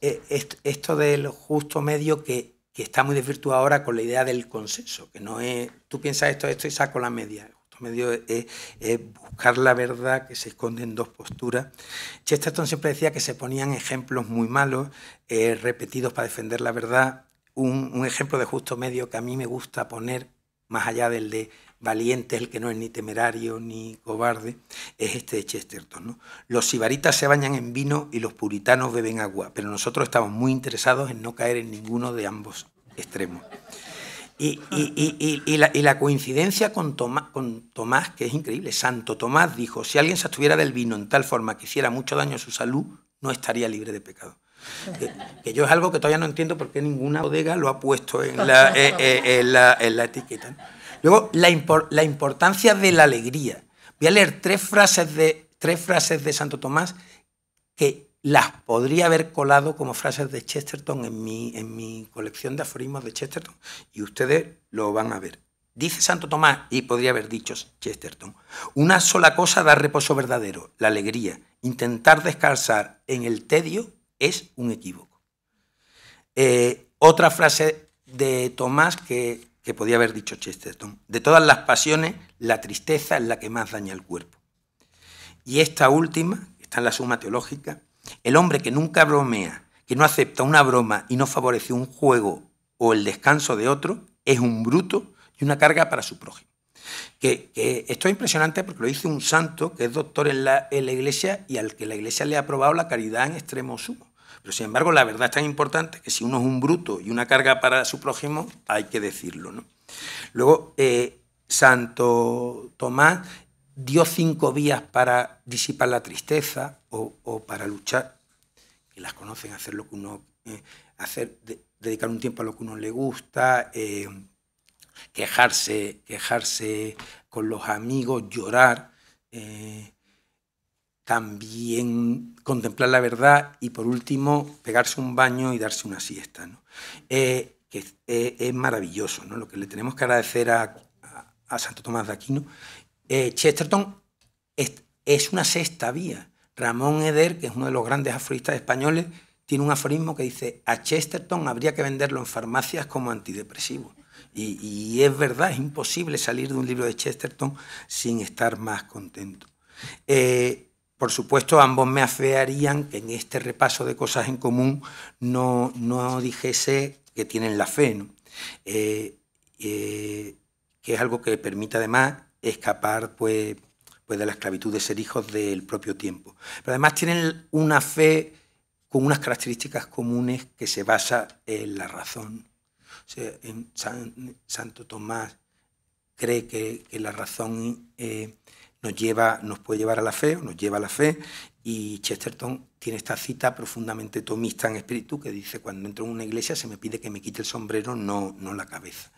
eh, esto del justo medio que, que está muy desvirtuado ahora con la idea del consenso, que no es, tú piensas esto, esto y saco la media medio es, buscar la verdad que se esconde en dos posturas. Chesterton siempre decía que se ponían ejemplos muy malos, eh, repetidos para defender la verdad. Un, ejemplo de justo medio que a mí me gusta poner, más allá del de valiente, el que no es ni temerario ni cobarde, es este de Chesterton. Los sibaritas se bañan en vino y los puritanos beben agua, pero nosotros estamos muy interesados en no caer en ninguno de ambos extremos. Y, la, coincidencia con Tomás, con Tomás, que es increíble, Santo Tomás dijo, si alguien se abstuviera del vino en tal forma que hiciera mucho daño a su salud, no estaría libre de pecado. Que, yo es algo que todavía no entiendo porque ninguna bodega lo ha puesto en la, eh, eh, en la, etiqueta. Luego, la, la importancia de la alegría. Voy a leer tres frases de, tres frases de Santo Tomás que las podría haber colado como frases de Chesterton en mi, colección de aforismos de Chesterton y ustedes lo van a ver. Dice Santo Tomás, y podría haber dicho Chesterton, una sola cosa da reposo verdadero, la alegría. Intentar descansar en el tedio es un equívoco. Eh, otra frase de Tomás que, podría haber dicho Chesterton. De todas las pasiones, la tristeza es la que más daña al cuerpo. Y esta última, está en la suma teológica, el hombre que nunca bromea, que no acepta una broma y no favorece un juego o el descanso de otro, es un bruto y una carga para su prójimo. Que, esto es impresionante porque lo dice un santo que es doctor en la, iglesia y al que la iglesia le ha aprobado la caridad en extremo sumo. Pero sin embargo, la verdad es tan importante que si uno es un bruto y una carga para su prójimo, hay que decirlo. Luego, eh, Santo Tomás dio cinco vías para disipar la tristeza, o, para luchar, que las conocen, hacer lo que uno, eh, hacer, dedicar un tiempo a lo que uno le gusta, eh, quejarse, quejarse con los amigos, llorar, eh, también contemplar la verdad y por último pegarse un baño y darse una siesta. es, maravilloso, ¿no? lo que le tenemos que agradecer a, Santo Tomás de Aquino. Chesterton es, es una sexta vía Ramón Eder, que es uno de los grandes aforistas españoles, tiene un aforismo que dice, a Chesterton habría que venderlo en farmacias como antidepresivo. Y, es verdad, es imposible salir de un libro de Chesterton sin estar más contento. Eh, por supuesto, ambos me afearían que en este repaso de cosas en común no, dijese que tienen la fe, ¿no? Eh, eh, que es algo que permite además escapar pues, pues, de la esclavitud, de ser hijos del propio tiempo. Pero además tienen una fe con unas características comunes que se basa en la razón. Santo Tomás cree que, la razón eh, nos, lleva, nos puede llevar a la fe, o nos lleva a la fe, y Chesterton tiene esta cita profundamente tomista en espíritu que dice, cuando entro en una iglesia se me pide que me quite el sombrero, no, no la cabeza.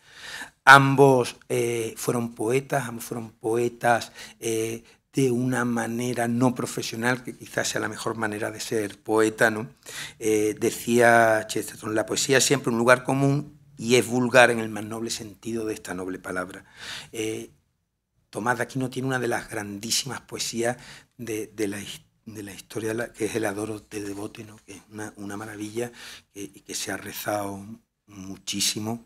Ambos eh, fueron poetas, ambos fueron poetas eh, de una manera no profesional, que quizás sea la mejor manera de ser poeta. ¿no? Eh, decía Chesterton, la poesía es siempre un lugar común y es vulgar en el más noble sentido de esta noble palabra. Tomás de Aquino tiene una de las grandísimas poesías de, la historia que es el adoro de devote, que es una, maravilla y que se ha rezado muchísimo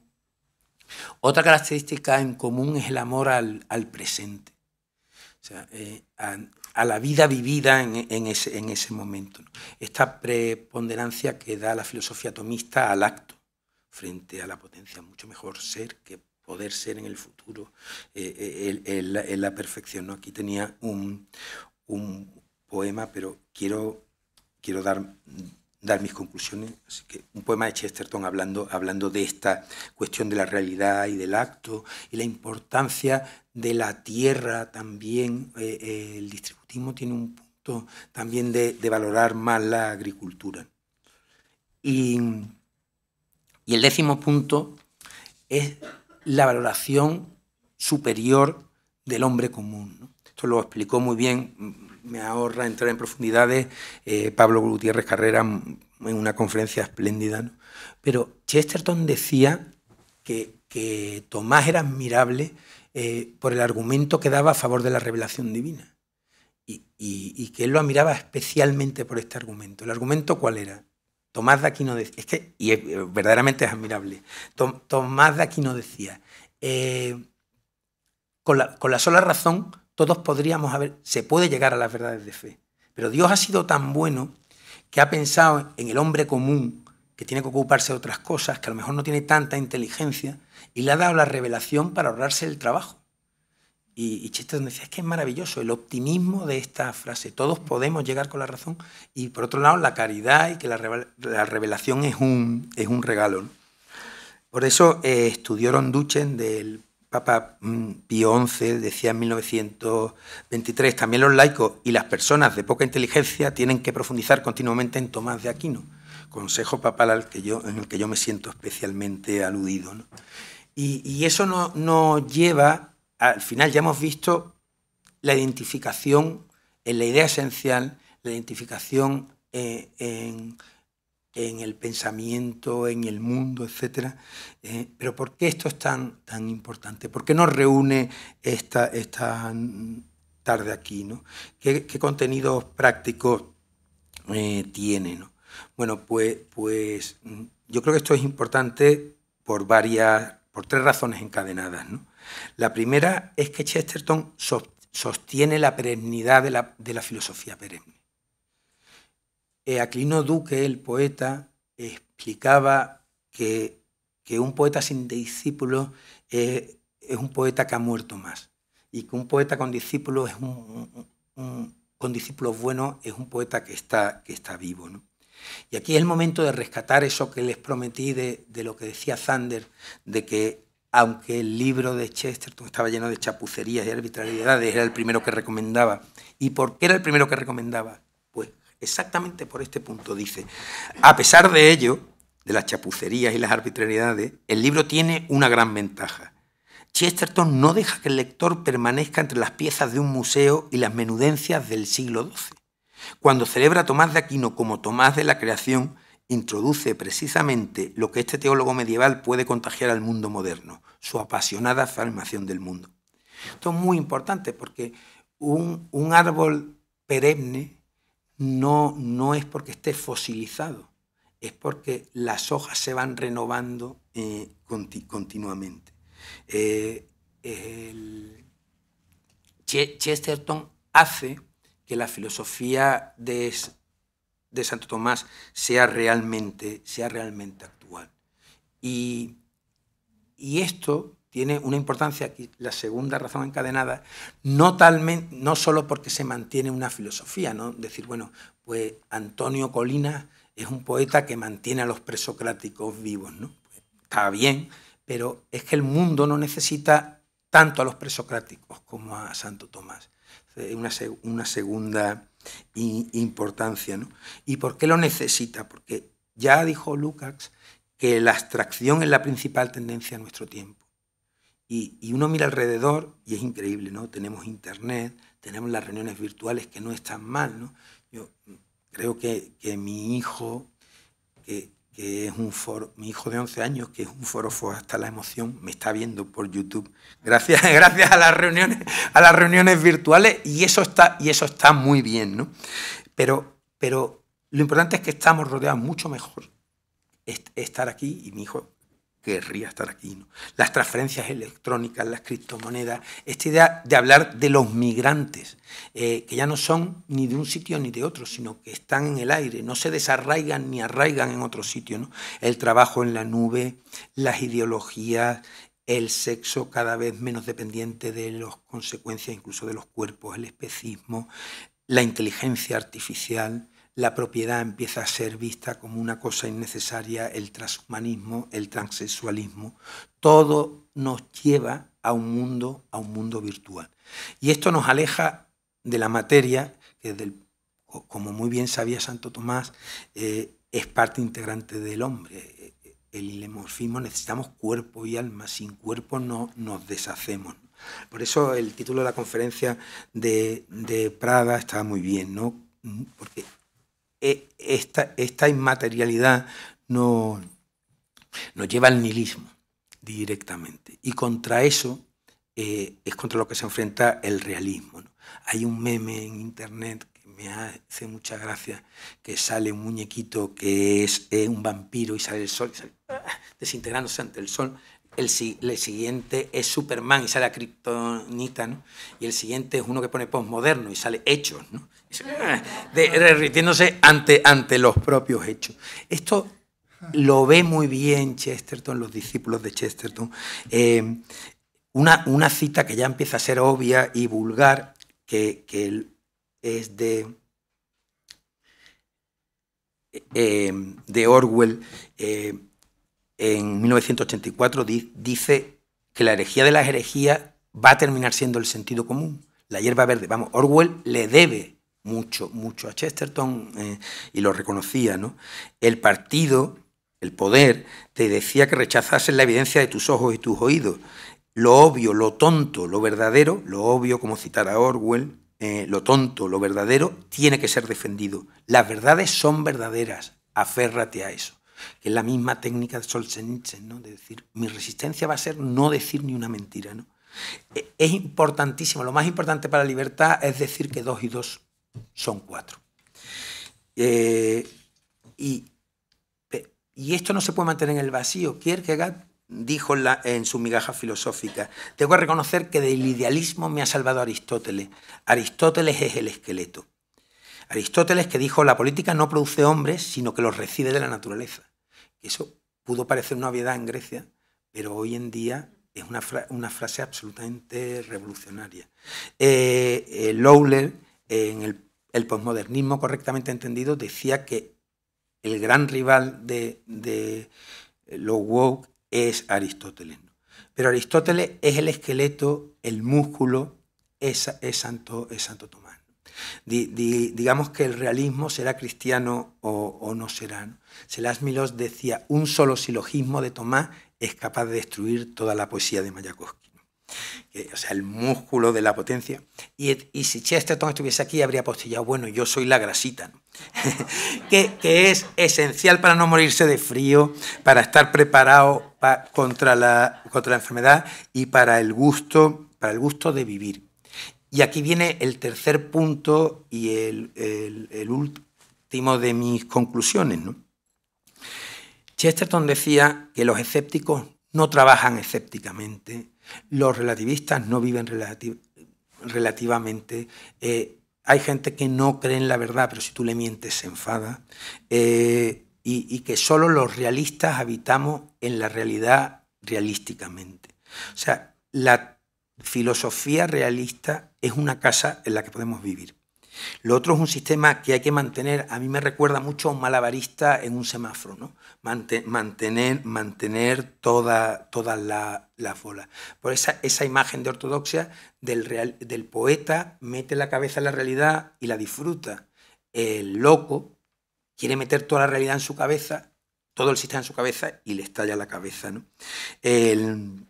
otra característica en común es el amor al, presente, eh, a, la vida vivida en, ese, momento. Esta preponderancia que da la filosofía atomista al acto frente a la potencia, mucho mejor ser que poder ser en el futuro, en, eh, eh, la, perfección. ¿no? Aquí tenía un, un poema, pero quiero, quiero dar dar mis conclusiones. Así que un poema de Chesterton hablando, hablando de esta cuestión de la realidad y del acto y la importancia de la tierra también. Eh, eh, el distributismo tiene un punto también de, valorar más la agricultura. Y, el décimo punto es la valoración superior del hombre común. Esto lo explicó muy bien me ahorra entrar en profundidades. Eh, Pablo Gutiérrez Carrera en una conferencia espléndida. Pero Chesterton decía que, Tomás era admirable eh, por el argumento que daba a favor de la revelación divina. Y, que él lo admiraba especialmente por este argumento. ¿El argumento cuál era? Tomás de Aquino decía, es que, y eh, verdaderamente es admirable, Tomás de Aquino decía, con, la, con la sola razón todos podríamos haber, se puede llegar a las verdades de fe, pero Dios ha sido tan bueno que ha pensado en el hombre común, que tiene que ocuparse de otras cosas, que a lo mejor no tiene tanta inteligencia, y le ha dado la revelación para ahorrarse el trabajo. Y, y Chesterton decía, es que es maravilloso el optimismo de esta frase, todos podemos llegar con la razón, y por otro lado la caridad y que la, revelación es un, es un regalo. Por eso estudiaron eh, estudió Duchen del Papa mm, Pío XI decía en 1923, también los laicos y las personas de poca inteligencia tienen que profundizar continuamente en Tomás de Aquino, consejo papal al que yo, en el que yo me siento especialmente aludido. Y, eso nos no lleva, al final ya hemos visto la identificación en la idea esencial, la identificación eh, en en el pensamiento, en el mundo, etc. Eh, pero ¿por qué esto es tan, tan importante? ¿Por qué nos reúne esta, esta tarde aquí? ¿no? ¿Qué, contenidos prácticos eh, tiene? Bueno, pues, pues yo creo que esto es importante por varias, por tres razones encadenadas. La primera es que Chesterton sostiene la perennidad de la, de la filosofía perenne eh, Duque, el poeta, explicaba que, un poeta sin discípulos eh, es un poeta que ha muerto más y que un poeta con discípulos es
un,
con discípulos buenos es un poeta que está, que está vivo. Y aquí es el momento de rescatar eso que les prometí de, de, lo que decía Zander, de que aunque el libro de Chesterton estaba lleno de chapucerías y arbitrariedades, era el primero que recomendaba. ¿Y por qué era el primero que recomendaba? exactamente por este punto. Dice, a pesar de ello, de las chapucerías y las arbitrariedades, el libro tiene una gran ventaja. Chesterton no deja que el lector permanezca entre las piezas de un museo y las menudencias del siglo XII. Cuando celebra a Tomás de Aquino como Tomás de la Creación, introduce precisamente lo que este teólogo medieval puede contagiar al mundo moderno, su apasionada afirmación del mundo. Esto es muy importante porque un, un árbol perenne no, no es porque esté fosilizado, es porque las hojas se van renovando eh, continuamente. Eh, Chesterton hace que la filosofía de, de Santo Tomás sea realmente, sea realmente actual. Y, y esto tiene una importancia aquí, la segunda razón encadenada, no, no solo porque se mantiene una filosofía, ¿no? decir, bueno, pues Antonio Colina es un poeta que mantiene a los presocráticos vivos, ¿no? Pues está bien, pero es que el mundo no necesita tanto a los presocráticos como a Santo Tomás. Eh, una, una segunda importancia. ¿Y por qué lo necesita? Porque ya dijo Lukács que la abstracción es la principal tendencia de nuestro tiempo y, uno mira alrededor y es increíble, ¿no? Tenemos internet, tenemos las reuniones virtuales que no están mal, ¿no? Yo creo que, mi hijo, que, es un foro, mi hijo de 11 años, que es un forofo hasta la emoción, me está viendo por YouTube gracias, gracias a, las reuniones, a las reuniones virtuales y eso está, y eso está muy bien, ¿no? Pero, pero lo importante es que estamos rodeados mucho mejor estar aquí y mi hijo querría estar aquí. ¿no? Las transferencias electrónicas, las criptomonedas, esta idea de hablar de los migrantes, eh, que ya no son ni de un sitio ni de otro, sino que están en el aire, no se desarraigan ni arraigan en otro sitio. ¿no? El trabajo en la nube, las ideologías, el sexo cada vez menos dependiente de las consecuencias incluso de los cuerpos, el especismo, la inteligencia artificial, la propiedad empieza a ser vista como una cosa innecesaria, el transhumanismo, el transexualismo, todo nos lleva a un mundo, a un mundo virtual. Y esto nos aleja de la materia, que como muy bien sabía Santo Tomás, eh, es parte integrante del hombre. El lemorfismo necesitamos cuerpo y alma, sin cuerpo no nos deshacemos. Por eso el título de la conferencia de, Prada está muy bien, ¿no? Porque eh, esta, esta inmaterialidad no, nos lleva al nihilismo directamente. Y contra eso eh, es contra lo que se enfrenta el realismo. Hay un meme en internet que me hace mucha gracia, que sale un muñequito que es, eh, un vampiro y sale el sol, ah, desintegrándose ante el sol el, siguiente es Superman y sale a Kryptonita, ¿no? Y el siguiente es uno que pone postmoderno y sale hechos, ¿no? Ah, derritiéndose ante, ante los propios hechos. Esto lo ve muy bien Chesterton, los discípulos de Chesterton. Eh, una, una, cita que ya empieza a ser obvia y vulgar, que, que es de, eh, de Orwell. Eh, en 1984 dice que la herejía de las herejías va a terminar siendo el sentido común, la hierba verde. Vamos, Orwell le debe mucho, mucho a Chesterton eh, y lo reconocía, ¿no? El partido, el poder, te decía que rechazases la evidencia de tus ojos y tus oídos. Lo obvio, lo tonto, lo verdadero, lo obvio, como citar a Orwell, eh, lo tonto, lo verdadero, tiene que ser defendido. Las verdades son verdaderas, aférrate a eso que es la misma técnica de Solzhenitsyn, ¿no? de decir, mi resistencia va a ser no decir ni una mentira. ¿no? E, es importantísimo, lo más importante para la libertad es decir que dos y dos son cuatro. Eh, y, esto no se puede mantener en el vacío. Kierkegaard dijo en su migaja filosófica, tengo que reconocer que del idealismo me ha salvado Aristóteles. Aristóteles es el esqueleto. Aristóteles que dijo, la política no produce hombres, sino que los recibe de la naturaleza. Que Eso pudo parecer una obviedad en Grecia, pero hoy en día es una, frase absolutamente revolucionaria. Eh, eh en el, postmodernismo posmodernismo correctamente entendido, decía que el gran rival de, Lowell woke es Aristóteles. Pero Aristóteles es el esqueleto, el músculo, es, santo, es Santo Tomás digamos que el realismo será cristiano o, no será. Selás Milos decía, un solo silogismo de Tomás es capaz de destruir toda la poesía de Mayakovsky. Que, o sea, el músculo de la potencia. Y, y, si Chesterton estuviese aquí, habría postillado, bueno, yo soy la grasita, que, es esencial para no morirse de frío, para estar preparado contra, la, contra la enfermedad y para el gusto, para el gusto de vivir. Y aquí viene el tercer punto y el, último de mis conclusiones. Chesterton decía que los escépticos no trabajan escépticamente, los relativistas no viven relativamente, eh, hay gente que no cree en la verdad, pero si tú le mientes se enfada, eh, y, y que solo los realistas habitamos en la realidad realísticamente. O sea, la filosofía realista es una casa en la que podemos vivir. Lo otro es un sistema que hay que mantener. A mí me recuerda mucho a un malabarista en un semáforo, ¿no? mantener, mantener todas toda las la bolas. Por esa, esa, imagen de ortodoxia del, del poeta mete la cabeza en la realidad y la disfruta. El loco quiere meter toda la realidad en su cabeza, todo el sistema en su cabeza y le estalla la cabeza, El,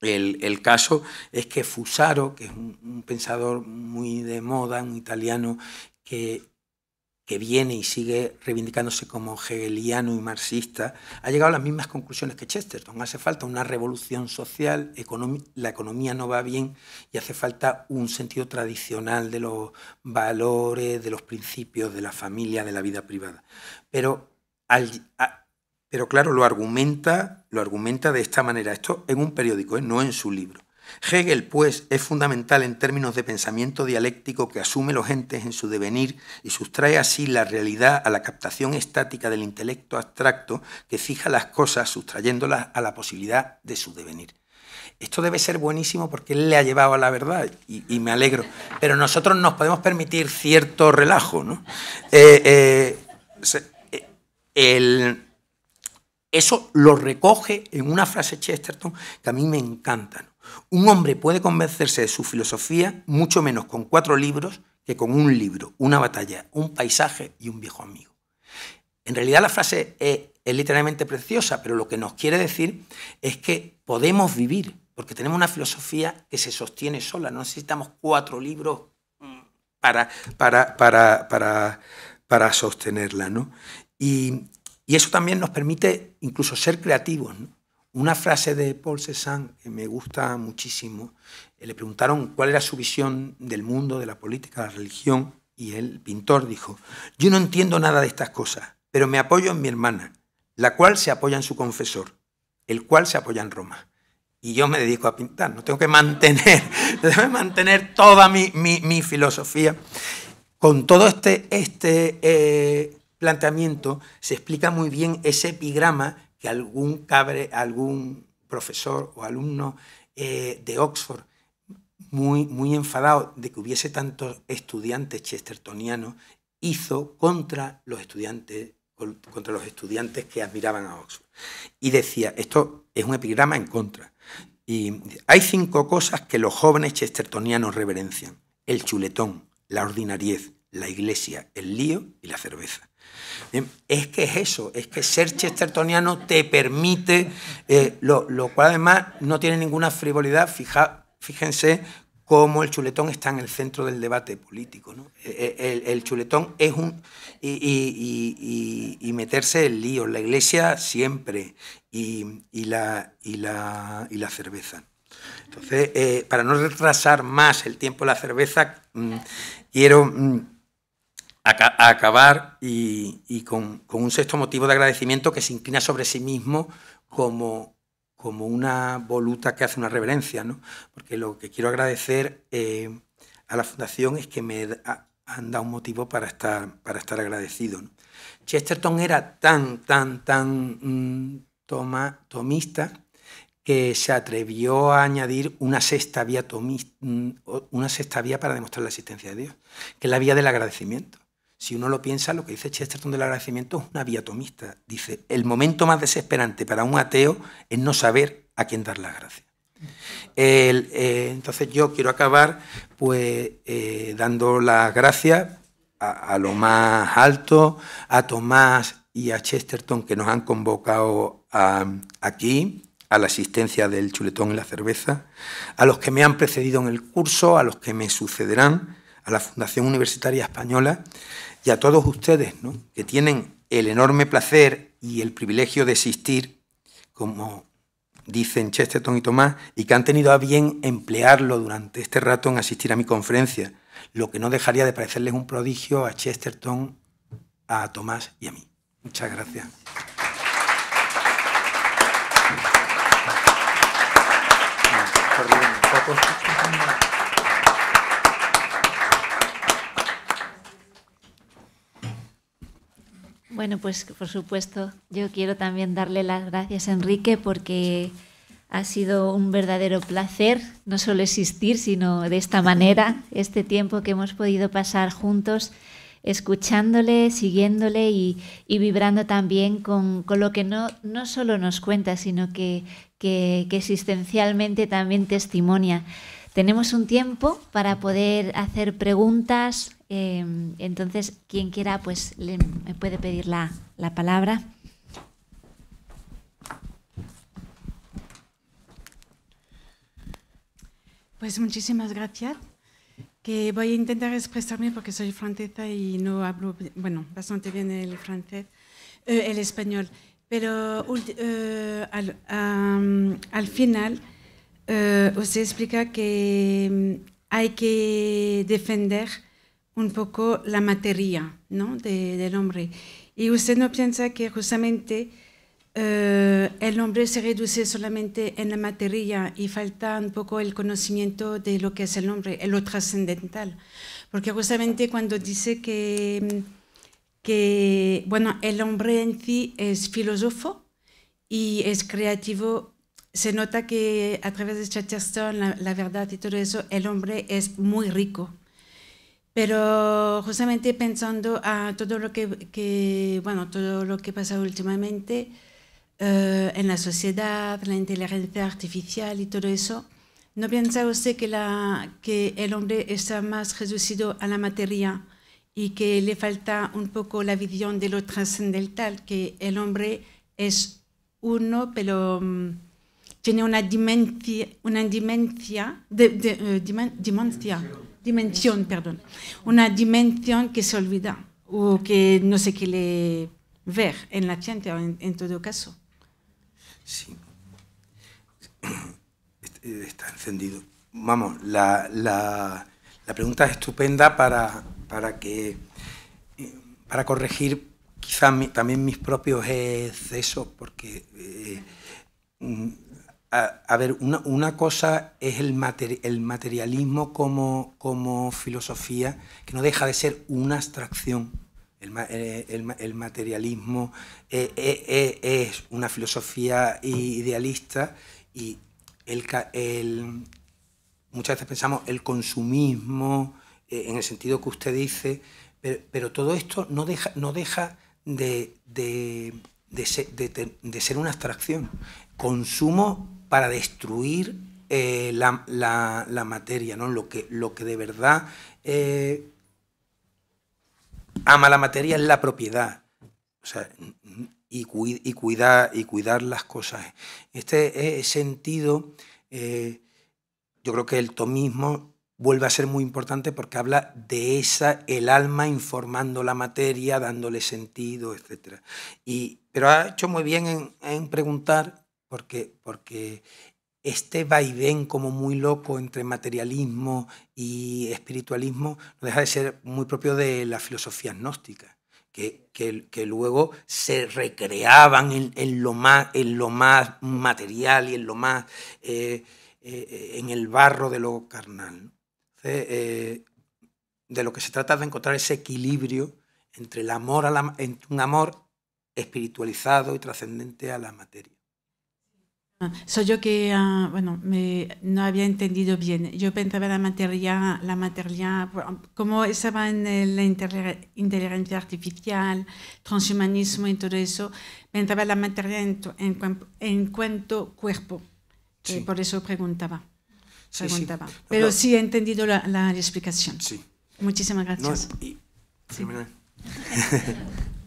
el, caso es que Fusaro, que es un, pensador muy de moda, un italiano que, viene y sigue reivindicándose como hegeliano y marxista, ha llegado a las mismas conclusiones que Chesterton. Hace falta una revolución social, la economía no va bien y hace falta un sentido tradicional de los valores, de los principios, de la familia, de la vida privada. Pero al, pero claro, lo argumenta, lo argumenta de esta manera, esto en un periódico, ¿eh? no en su libro. Hegel, pues, es fundamental en términos de pensamiento dialéctico que asume los entes en su devenir y sustrae así la realidad a la captación estática del intelecto abstracto que fija las cosas sustrayéndolas a la posibilidad de su devenir. Esto debe ser buenísimo porque él le ha llevado a la verdad y, me alegro. Pero nosotros nos podemos permitir cierto relajo, ¿no? Eh, eh, el, eso lo recoge en una frase Chesterton que a mí me encanta. Un hombre puede convencerse de su filosofía mucho menos con cuatro libros que con un libro, una batalla, un paisaje y un viejo amigo. En realidad la frase es, literalmente preciosa, pero lo que nos quiere decir es que podemos vivir, porque tenemos una filosofía que se sostiene sola, no necesitamos cuatro libros mm, para, para, para, para sostenerla. ¿no? Y, y eso también nos permite incluso ser creativos. Una frase de Paul Cézanne que me gusta muchísimo, eh, le preguntaron cuál era su visión del mundo, de la política, de la religión, y el pintor dijo, yo no entiendo nada de estas cosas, pero me apoyo en mi hermana, la cual se apoya en su confesor, el cual se apoya en Roma. Y yo me dedico a pintar, no tengo que mantener, tengo mantener toda mi, filosofía. Con todo este, este eh, planteamiento se explica muy bien ese epigrama que algún, cabre, algún profesor o alumno eh, de Oxford, muy, muy enfadado de que hubiese tantos estudiantes chestertonianos, hizo contra los estudiantes contra los estudiantes que admiraban a Oxford. Y decía, esto es un epigrama en contra. Y hay cinco cosas que los jóvenes chestertonianos reverencian. El chuletón, la ordinariez, la iglesia, el lío y la cerveza. Em, es que es eso, es que ser chestertoniano te permite, eh, lo, cual además no tiene ninguna frivolidad, Fija, fíjense cómo el chuletón está en el centro del debate político. E, e, el, chuletón es un... Y, meterse el lío, la iglesia siempre, y, la, y la cerveza. Entonces, eh, para no retrasar más el tiempo de la cerveza, mm, quiero mm, a, acabar y, con, un sexto motivo de agradecimiento que se inclina sobre sí mismo como, como una voluta que hace una reverencia, Porque lo que quiero agradecer eh, a la Fundación es que me ha, han dado un motivo para estar, para estar agradecido. Chesterton era tan, tan, tan mm, tomista que se atrevió a añadir una sexta vía tomista, mm, una sexta vía para demostrar la existencia de Dios, que es la vía del agradecimiento. Si uno lo piensa, lo que dice Chesterton del agradecimiento es una tomista Dice, el momento más desesperante para un ateo es no saber a quién dar las gracias. Eh, entonces yo quiero acabar pues eh, dando las gracias a, lo más alto, a Tomás y a Chesterton que nos han convocado aquí, a la asistencia del chuletón y la cerveza, a los que me han precedido en el curso, a los que me sucederán, a la Fundación Universitaria Española y a todos ustedes, ¿no? que tienen el enorme placer y el privilegio de existir, como dicen Chesterton y Tomás, y que han tenido a bien emplearlo durante este rato en asistir a mi conferencia, lo que no dejaría de parecerles un prodigio a Chesterton, a Tomás y a mí. Muchas gracias.
Bueno, pues por supuesto, yo quiero también darle las gracias a Enrique porque ha sido un verdadero placer no solo existir, sino de esta manera, este tiempo que hemos podido pasar juntos, escuchándole, siguiéndole y, vibrando también con, lo que no, no solo nos cuenta, sino que, que existencialmente también testimonia. Tenemos un tiempo para poder hacer preguntas, Em, entonces, quien quiera, pues le, me puede pedir la, palabra.
Pues muchísimas gracias. Que voy a intentar expresarme porque soy francesa y no hablo, bueno, bastante bien el francés, eh, el español. Pero eh, al, final eh, os explica que mm, hay que defender un poco la materia ¿no? del hombre. Y usted no piensa que justamente eh, el hombre se reduce solamente en la materia y falta un poco el conocimiento de lo que es el hombre, lo trascendental. Porque justamente cuando dice que, que bueno, el hombre en sí es filósofo y es creativo se nota que a través de Chatterstone, la, verdad y todo eso, el hombre es muy rico. Pero justamente pensando a todo lo que, que bueno, todo lo que pasa últimamente eh, en la sociedad, la inteligencia artificial y todo eso, ¿no piensa usted que, la, que el hombre está más reducido a la materia y que le falta un poco la visión de lo trascendental, que el hombre es uno, pero mm, tiene una eh, dimensión, una de, dimensión, perdón, una dimensión que se olvida o que no se quiere ver en la gente en, en todo caso. Sí.
Eh, está encendido. Vamos, la, pregunta es estupenda para, para, eh, para corregir quizás también mis propios excesos, porque eh, mm, a, ver, una, cosa es el, el materialismo como, como, filosofía, que no deja de ser una abstracción. El, eh, materialismo eh, eh, es una filosofía idealista y el muchas veces pensamos el consumismo, en el sentido que usted dice, pero, todo esto no deja, no deja de, de, de ser una abstracción. Consumo para destruir eh, la, materia, ¿no? lo, que, lo que de verdad eh, ama la materia es la propiedad. y, y, cuidar, y cuidar las cosas. Este eh, sentido, yo creo que el tomismo vuelve a ser muy importante porque habla de esa, el alma informando la materia, dándole sentido, etc. Y, pero ha hecho muy bien en preguntar porque, este vaivén como muy loco entre materialismo y espiritualismo no deja de ser muy propio de la filosofía gnóstica. Que, que, luego se recreaban en, lo más, en lo más material y en lo más eh, eh, en el barro de lo carnal. Eh, de lo que se trata es de encontrar ese equilibrio entre el amor a entre un amor espiritualizado y trascendente a la materia.
Ah, Soy yo que, ah, bueno, me, no había entendido bien. Yo pensaba la materia, la materia, como estaba en la inteligencia artificial, transhumanismo y todo eso, pensaba la materia en, en, cuanto cuerpo. por eso preguntaba. preguntaba. Pero sí he entendido la, explicación. Sí. Muchísimas gracias.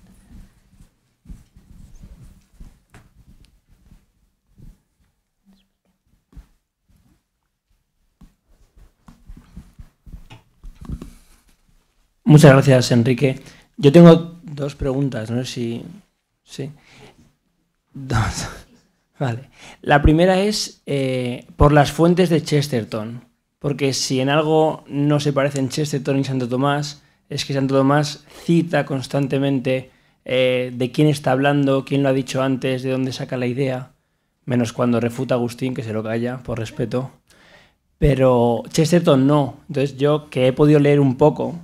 Muchas gracias, Enrique. Yo tengo dos preguntas, no sé si... Sí. Dos. Vale. La primera es eh, por las fuentes de Chesterton. Porque si en algo no se parecen Chesterton y Santo Tomás, es que Santo Tomás cita constantemente eh, de quién está hablando, quién lo ha dicho antes, de dónde saca la idea. Menos cuando refuta a Agustín, que se lo calla, por respeto. Pero Chesterton no. Entonces yo, que he podido leer un poco,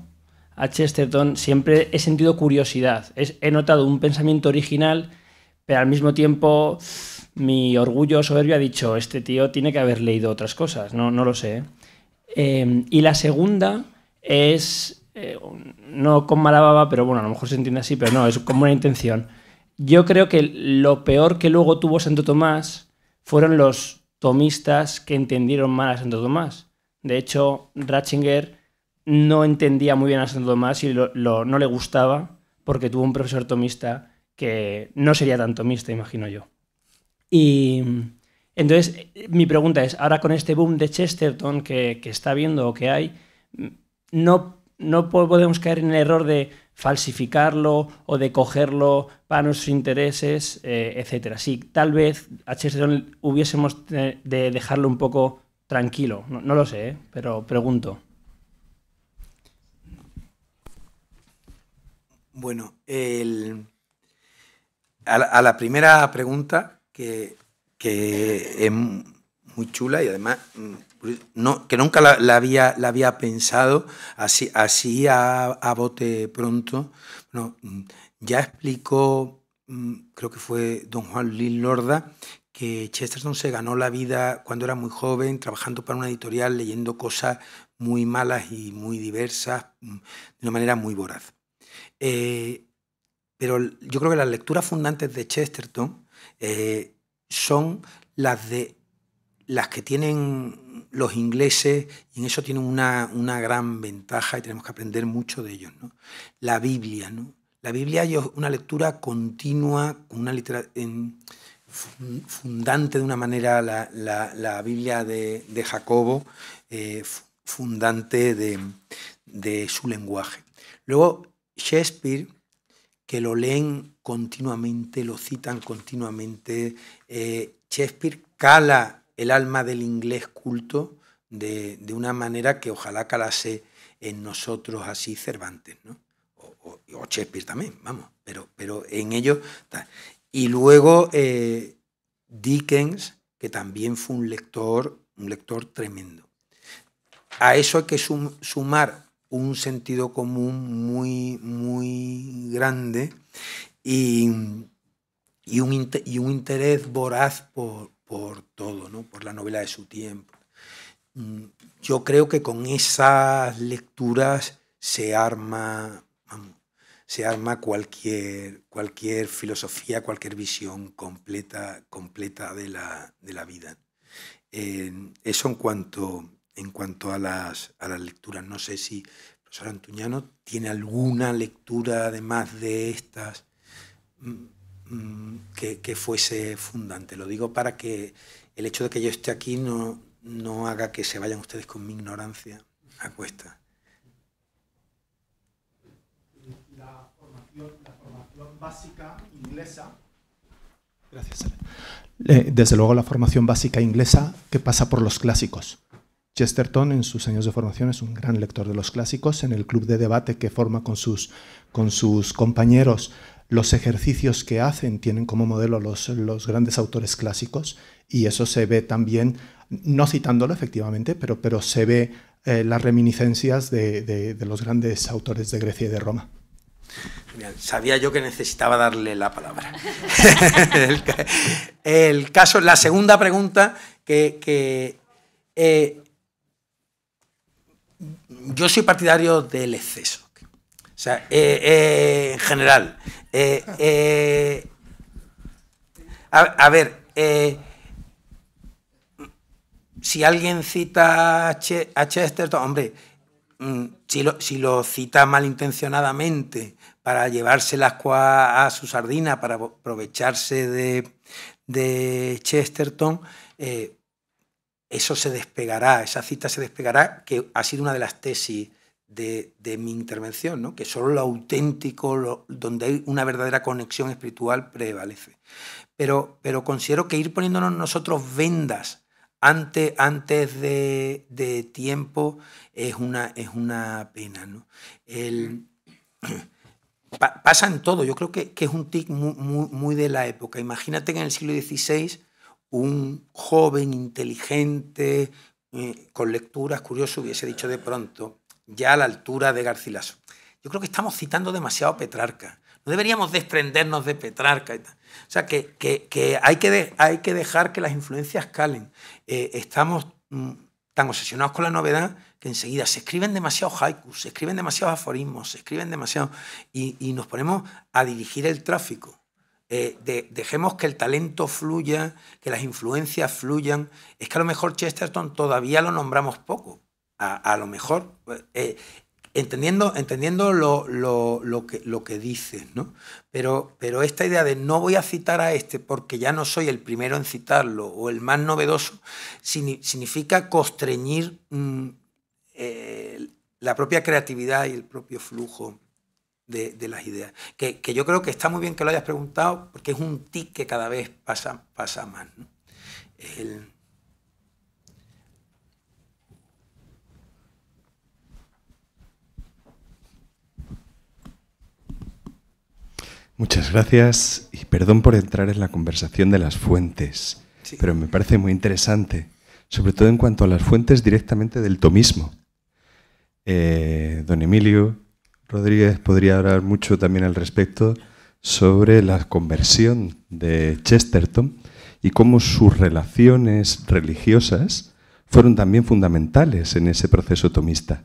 a Chesterton, siempre he sentido curiosidad. he notado un pensamiento original, pero al mismo tiempo mi orgullo soberbio ha dicho, este tío tiene que haber leído otras cosas, no, lo sé. ¿eh? Em, y la segunda es, eh, no con mala baba, pero bueno, a lo mejor se entiende así, pero no, es con buena intención. Yo creo que lo peor que luego tuvo Santo Tomás fueron los tomistas que entendieron mal a Santo Tomás. De hecho, Ratchinger no entendía muy bien a Santo Tomás y no le gustaba porque tuvo un profesor tomista que no sería tan tomista, imagino yo. Y entonces mi pregunta es, ahora con este boom de Chesterton que, está viendo o que hay, no, no podemos caer en el error de falsificarlo o de cogerlo para nuestros intereses, eh, etcétera. Sí, tal vez a Chesterton hubiésemos de dejarlo un poco tranquilo, no, lo sé, eh, pero pregunto.
Bueno, a, la, primera pregunta, que, es muy chula y además mm, que nunca la, había, pensado así, así a, bote pronto, mm, ya explicó, mm, creo que fue don Juan Lil Lorda, que Chesterton se ganó la vida cuando era muy joven, trabajando para una editorial, leyendo cosas muy malas y muy diversas, de una manera muy voraz. Eh, pero yo creo que las lecturas fundantes de Chesterton eh, son las de las que tienen los ingleses, y en eso tienen una, gran ventaja y tenemos que aprender mucho de ellos. La Biblia, ¿no? La Biblia es una lectura continua, una fundante de una manera la, Biblia de, Jacobo, eh, fundante de, de, su lenguaje. Luego, Shakespeare, que lo leen continuamente, lo citan continuamente. Eh, Shakespeare cala el alma del inglés culto de, una manera que ojalá calase en nosotros así Cervantes, ¿no? O, Shakespeare también, vamos, pero, pero en ello... Y luego eh, Dickens, que también fue un lector, un lector tremendo. A eso hay que sumar un sentido común muy, muy grande y, y, un, interés voraz por, todo, ¿no? por la novela de su tiempo. Mm, yo creo que con esas lecturas se arma, se arma cualquier, cualquier filosofía, cualquier visión completa, completa de, la, vida. eso en cuanto en cuanto a las, a lecturas. No sé si el profesor Antuñano tiene alguna lectura, además de estas, mm, mm, que, fuese fundante. Lo digo para que el hecho de que yo esté aquí no, no haga que se vayan ustedes con mi ignorancia a cuesta.
La formación, básica inglesa Gracias, eh, Desde luego la formación básica inglesa que pasa por los clásicos. Chesterton en sus años de formación es un gran lector de los clásicos. En el club de debate que forma con sus, con sus compañeros, los ejercicios que hacen tienen como modelo los, los grandes autores clásicos y eso se ve también, no citándolo efectivamente, pero, pero se ve eh, las reminiscencias de, los grandes autores de Grecia y de Roma.
sabía yo que necesitaba darle la palabra. el, caso, la segunda pregunta que, que eh, yo soy partidario del exceso. O sea, eh, eh, en general. Eh, a, ver, si alguien cita a, Chesterton, hombre, mm, si, lo, cita malintencionadamente para llevarse las cuas a su sardina, para aprovecharse de, de Chesterton, eso se despegará, esa cita se despegará, que ha sido una de las tesis de, mi intervención, que solo lo auténtico, donde hay una verdadera conexión espiritual, prevalece. Pero, pero considero que ir poniéndonos nosotros vendas antes, antes de, tiempo es una, es una pena. ¿no? El, pasa en todo, yo creo que, que es un tic muy, muy, muy de la época. Imagínate que en el siglo XVI un joven inteligente, eh, con lecturas curiosas hubiese dicho de pronto, ya a la altura de Garcilaso. Yo creo que estamos citando demasiado Petrarca. No deberíamos desprendernos de Petrarca. O sea, que, hay que, hay que dejar que las influencias calen. Eh, estamos mm, tan obsesionados con la novedad que enseguida se escriben demasiados haikus, se escriben demasiados aforismos, se escriben demasiados... y, nos ponemos a dirigir el tráfico. Eh, dejemos que el talento fluya, que las influencias fluyan. Es que a lo mejor Chesterton todavía lo nombramos poco. A, lo mejor, eh, entendiendo, entendiendo lo, que, lo que dices, ¿no? Pero, esta idea de no voy a citar a este porque ya no soy el primero en citarlo o el más novedoso, significa constreñir mm, eh, la propia creatividad y el propio flujo de, las ideas. Que, yo creo que está muy bien que lo hayas preguntado, porque es un tic que cada vez pasa, pasa más. Muchas
gracias
y perdón por entrar en la conversación de las fuentes, pero me parece muy interesante, sobre todo en cuanto a las fuentes directamente del tomismo. Eh,
don Emilio, Rodríguez podría hablar mucho también al respecto sobre
la conversión de Chesterton y cómo sus relaciones religiosas fueron también fundamentales en ese proceso tomista.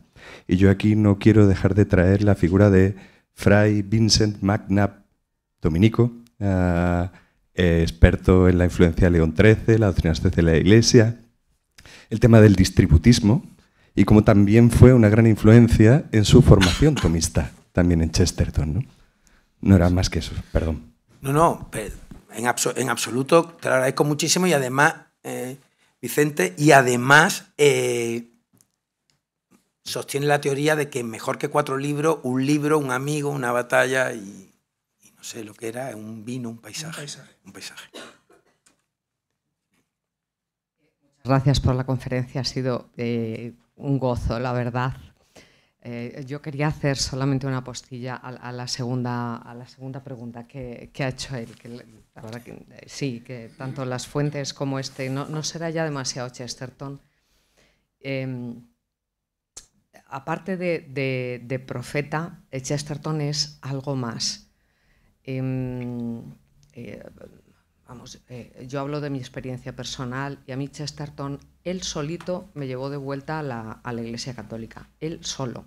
Y yo aquí no quiero dejar de traer la figura de Fray Vincent McNabb, dominico, ah, experto en la influencia de León XIII, la doctrina de la Iglesia, el tema del distributismo, y como también fue una gran influencia en su formación tomista, también en Chesterton. No, no era más que eso, perdón. No, no, en, absoluto, te lo agradezco muchísimo y además, eh, Vicente, y además eh, sostiene la teoría de que mejor que cuatro libros, un libro, un amigo, una batalla y, no sé lo que era, un vino, un paisaje. Un paisaje.
Gracias por la conferencia, ha sido eh, un gozo, la verdad. Eh, yo quería hacer solamente una postilla a, la, segunda, a la segunda pregunta que, ha hecho él. Eh, sí, que tanto las fuentes como este, no, será ya demasiado Chesterton. Em, aparte de, profeta, eh, Chesterton es algo más. Em, vamos, eh, yo hablo de mi experiencia personal y a mí Chesterton, él solito me llevó de vuelta a la, Iglesia Católica, él solo.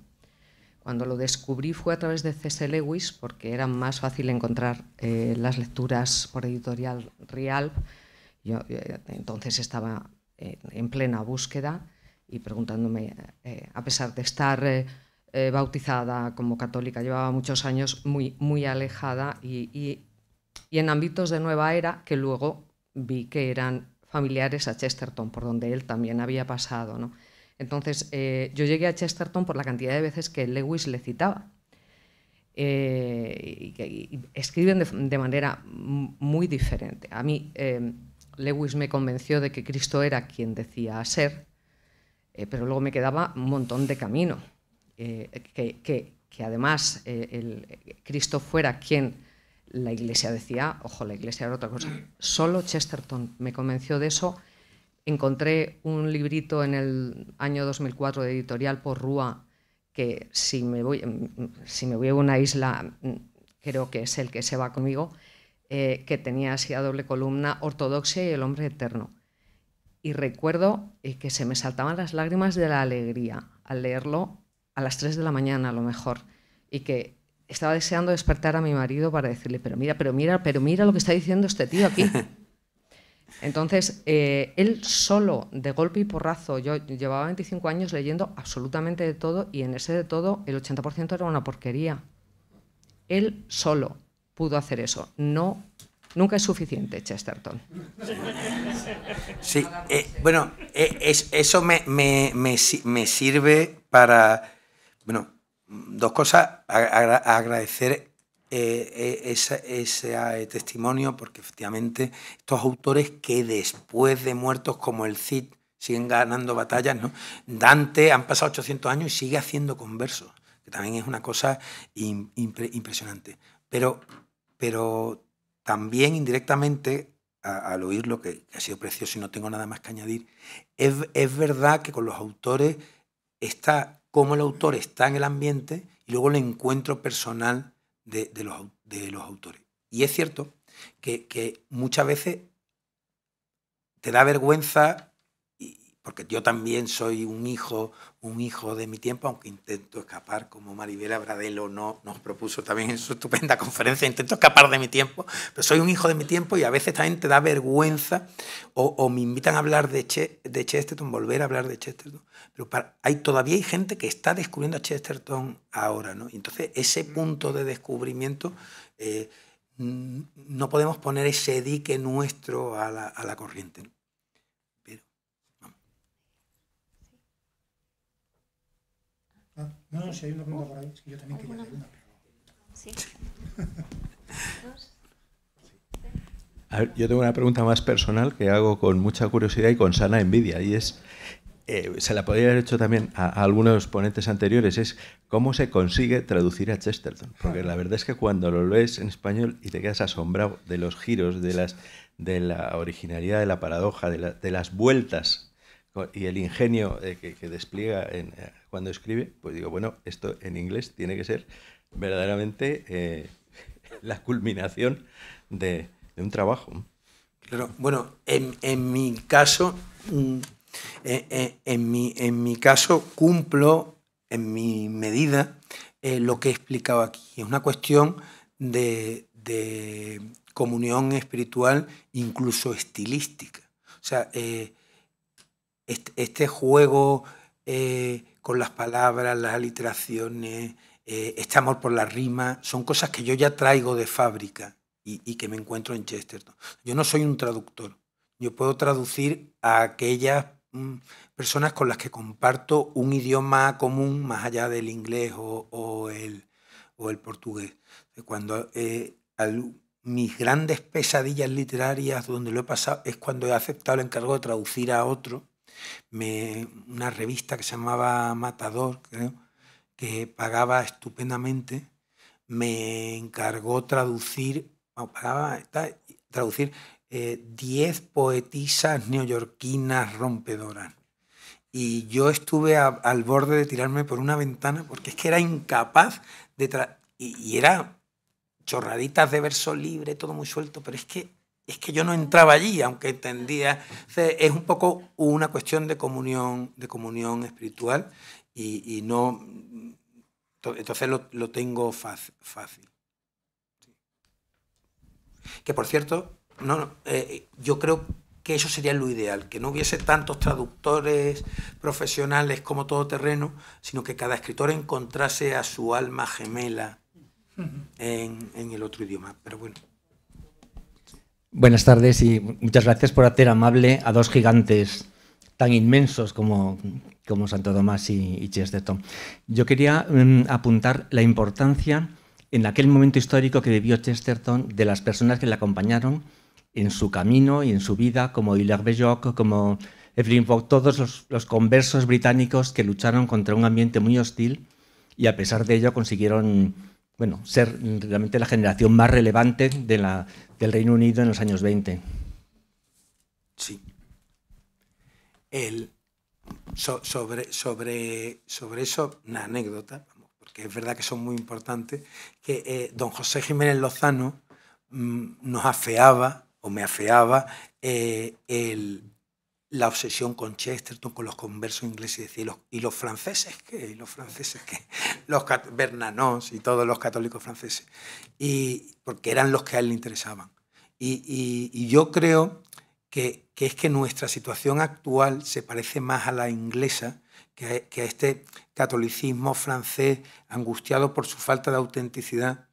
Cuando lo descubrí fue a través de C.S. Lewis, porque era más fácil encontrar eh, las lecturas por editorial Rialp. Yo, entonces estaba eh, en, plena búsqueda y preguntándome, a pesar de estar bautizada como católica, llevaba muchos años muy, muy alejada y y en ámbitos de nueva era que luego vi que eran familiares a Chesterton, por donde él también había pasado. Entonces, eh, yo llegué a Chesterton por la cantidad de veces que Lewis le citaba. Eh, y, escriben de, manera muy diferente. A mí, eh, Lewis me convenció de que Cristo era quien decía ser, pero luego me quedaba un montón de camino. Que, además Cristo fuera quien la iglesia decía, ojo, la iglesia era otra cosa. Solo Chesterton me convenció de eso. Encontré un librito en el año 2004 de editorial por Rúa, que si me, voy, mm, mm, si me voy a una isla, mm, creo que es el que se va conmigo, eh, que tenía así a doble columna Ortodoxia y el hombre eterno. Y recuerdo eh, que se me saltaban las lágrimas de la alegría al leerlo a las 3 de la mañana a lo mejor, y que estaba deseando despertar a mi marido para decirle, pero mira, pero mira, pero mira lo que está diciendo este tío aquí. Entonces, eh, él solo, de golpe y porrazo, yo llevaba 25 años leyendo absolutamente de todo y en ese de todo el 80% era una porquería. Él solo pudo hacer eso. No, nunca es suficiente, Chesterton. Sí, eh,
bueno, eh, eso me, me sirve para, bueno, dos cosas. agradecer eh, eh, ese, ah, testimonio porque efectivamente estos autores que después de muertos como el Cid siguen ganando batallas, ¿no? Dante han pasado 800 años y sigue haciendo conversos, que también es una cosa impresionante. Pero, pero también indirectamente al oír lo que, ha sido precioso y no tengo nada más que añadir, es, es verdad que con los autores está cómo el autor está en el ambiente y luego el encuentro personal de, los, autores. Y es cierto que, que, muchas veces te da vergüenza porque yo también soy un hijo, un hijo de mi tiempo, aunque intento escapar, como Maribela Bradelo no, nos propuso también en su estupenda conferencia, intento escapar de mi tiempo, pero soy un hijo de mi tiempo y a veces también te da vergüenza o, me invitan a hablar de, Chesterton, volver a hablar de Chesterton, pero hay, todavía hay gente que está descubriendo a Chesterton ahora, ¿no? Entonces ese mm. punto de descubrimiento... Eh, no podemos poner ese dique nuestro a la, a la corriente.
No, no, si hay una pregunta por ahí, yo también
A ver, yo tengo una pregunta más personal que hago con mucha curiosidad y con sana envidia, y es, eh, se la podría haber hecho también a, algunos ponentes anteriores, es cómo se consigue traducir a Chesterton. Porque la verdad es que cuando lo lees en español y te quedas asombrado de los giros, de, las, de la originalidad, de la paradoja, de las vueltas y el ingenio eh, que, despliega eh, cuando escribe, pues digo, bueno, esto en inglés tiene que ser verdaderamente eh, la culminación de, un trabajo. Claro, bueno, en, mi caso, mm, en, mi, en mi caso cumplo en mi medida lo que he explicado aquí. Es una cuestión de, de comunión espiritual, incluso estilística. O sea, este, juego eh, con las palabras, las aliteraciones, eh, este amor por la rima, son cosas que yo ya traigo de fábrica y, que me encuentro en Chesterton. Yo no soy un traductor, yo puedo traducir a aquellas mm, personas con las que comparto un idioma común más allá del inglés o, el, portugués. Cuando eh, mis grandes pesadillas literarias donde lo he pasado es cuando he aceptado el encargo de traducir a otro me, una revista que se llamaba Matador, creo, que pagaba estupendamente, me encargó traducir, diez está, traducir 10 eh, poetisas neoyorquinas rompedoras. Y yo estuve al borde de tirarme por una ventana porque es que era incapaz de... y era chorraditas de verso libre, todo muy suelto, pero es que es que yo no entraba allí, aunque entendía. es un poco una cuestión de comunión, de comunión espiritual y, no. Entonces lo, tengo fácil. Que por cierto, no, eh, yo creo que eso sería lo ideal, que no hubiese tantos traductores profesionales como todo terreno, sino que cada escritor encontrase a su alma gemela en, en el otro idioma. Pero bueno.
Buenas tardes y muchas gracias por hacer amable a dos gigantes tan inmensos como, como Santo Tomás y, Chesterton. Yo quería mm, apuntar la importancia en aquel momento histórico que vivió Chesterton de las personas que le acompañaron en su camino y en su vida, como Hilaire Belloc, como Evelyn Fogg, todos los, los conversos británicos que lucharon contra un ambiente muy hostil y a pesar de ello consiguieron bueno, ser realmente la generación más relevante del Reino Unido en los años 20. Sí.
sobre, sobre, sobre eso, una anécdota, porque es verdad que son muy importantes, que eh, don José Jiménez Lozano mm, nos afeaba, o me afeaba, eh, el, la obsesión con Chesterton, con los conversos ingleses y los, y los franceses, que los franceses que los y todos los católicos franceses, y, porque eran los que a él le interesaban. Y, y, yo creo que, que, es que nuestra situación actual se parece más a la inglesa que que a este catolicismo francés angustiado por su falta de autenticidad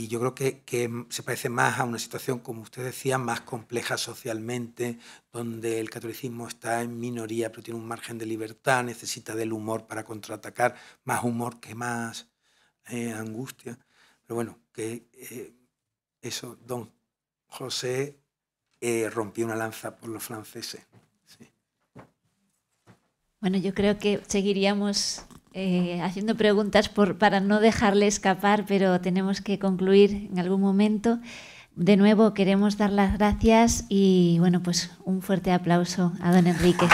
y yo creo que, se parece más a una situación, como usted decía, más compleja socialmente, donde el catolicismo está en minoría, pero tiene un margen de libertad, necesita del humor para contraatacar, más humor que más eh, angustia. Pero bueno, que eh, eso, don José eh, rompió una lanza por los franceses.
Bueno, yo creo que seguiríamos eh, haciendo preguntas para no dejarle escapar, pero tenemos que concluir en algún momento. De nuevo queremos dar las gracias y bueno, pues un fuerte aplauso a don Enrique.